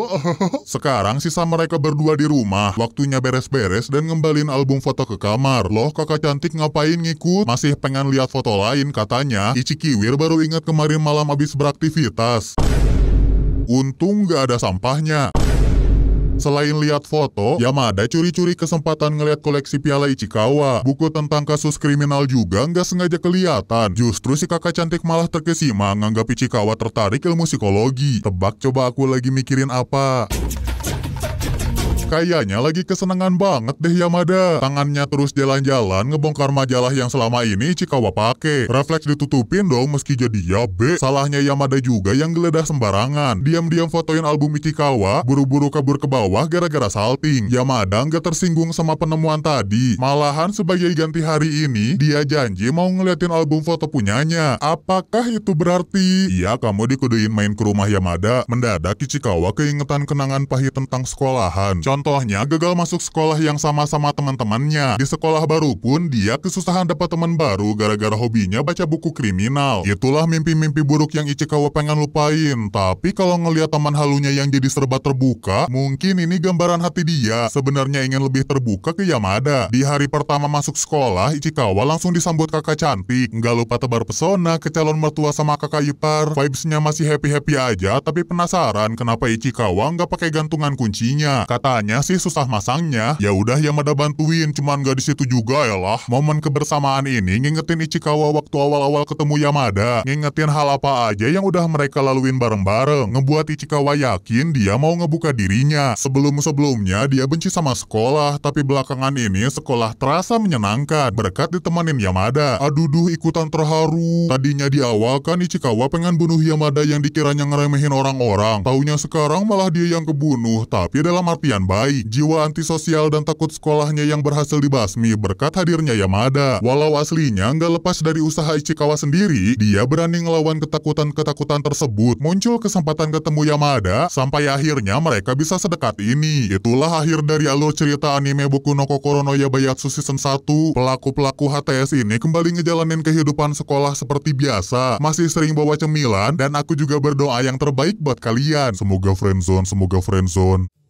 Sekarang sisa mereka berdua di rumah. Waktunya beres-beres dan ngembalin album foto ke kamar. Loh, kakak cantik ngapain ngiku? takut, masih pengen lihat foto lain katanya, Wir baru ingat kemarin malam habis beraktivitas. Untung gak ada sampahnya. Selain lihat foto, Yamada curi-curi kesempatan ngeliat koleksi piala Ichikawa. Buku tentang kasus kriminal juga nggak sengaja kelihatan. Justru si kakak cantik malah terkesima nganggap Ichikawa tertarik ilmu psikologi. Tebak coba aku lagi mikirin apa. Kayaknya lagi kesenangan banget deh Yamada. Tangannya terus jalan-jalan ngebongkar majalah yang selama ini Chikawa pake. Refleks ditutupin dong meski jadi ya B. Salahnya Yamada juga yang geledah sembarangan. Diam-diam fotoin album Ichikawa, buru-buru kabur ke bawah gara-gara salting. Yamada nggak tersinggung sama penemuan tadi. Malahan sebagai ganti hari ini, dia janji mau ngeliatin album foto punyanya. Apakah itu berarti? Iya, kamu dikuduin main ke rumah Yamada. Mendadak Ichikawa keingetan kenangan pahit tentang sekolahan. Contoh Contohnya gagal masuk sekolah yang sama-sama teman-temannya. Di sekolah baru pun dia kesusahan dapat teman baru gara-gara hobinya baca buku kriminal. Itulah mimpi-mimpi buruk yang Ichikawa pengen lupain. Tapi kalau ngelihat teman halunya yang jadi serba terbuka, mungkin ini gambaran hati dia. Sebenarnya ingin lebih terbuka ke Yamada. Di hari pertama masuk sekolah, Ichikawa langsung disambut kakak cantik. Nggak lupa tebar pesona ke calon mertua sama kakak ipar. Vibesnya masih happy-happy aja, tapi penasaran kenapa Ichikawa nggak pakai gantungan kuncinya. Katanya Katanya sih susah masangnya. Ya udah Yamada bantuin, cuman gak di situ juga ya lah. Momen kebersamaan ini ngingetin Ichikawa waktu awal-awal ketemu Yamada. Ngingetin hal apa aja yang udah mereka laluin bareng-bareng. Ngebuat Ichikawa yakin dia mau ngebuka dirinya. Sebelum-sebelumnya dia benci sama sekolah, tapi belakangan ini sekolah terasa menyenangkan berkat ditemenin Yamada. Aduh ikutan terharu. Tadinya di awal kan Ichikawa pengen bunuh Yamada yang dikiranya ngeremehin orang-orang. Taunya sekarang malah dia yang kebunuh, tapi dalam artian baik. Jiwa antisosial dan takut sekolahnya yang berhasil dibasmi berkat hadirnya Yamada. Walau aslinya nggak lepas dari usaha Ichikawa sendiri, dia berani ngelawan ketakutan-ketakutan tersebut. Muncul kesempatan ketemu Yamada, sampai akhirnya mereka bisa sedekat ini. Itulah akhir dari alur cerita anime buku no Kokoro no Yabayatsu Season 1. Pelaku-pelaku HTS ini kembali ngejalanin kehidupan sekolah seperti biasa. Masih sering bawa cemilan, dan aku juga berdoa yang terbaik buat kalian. Semoga friendzone, semoga friendzone.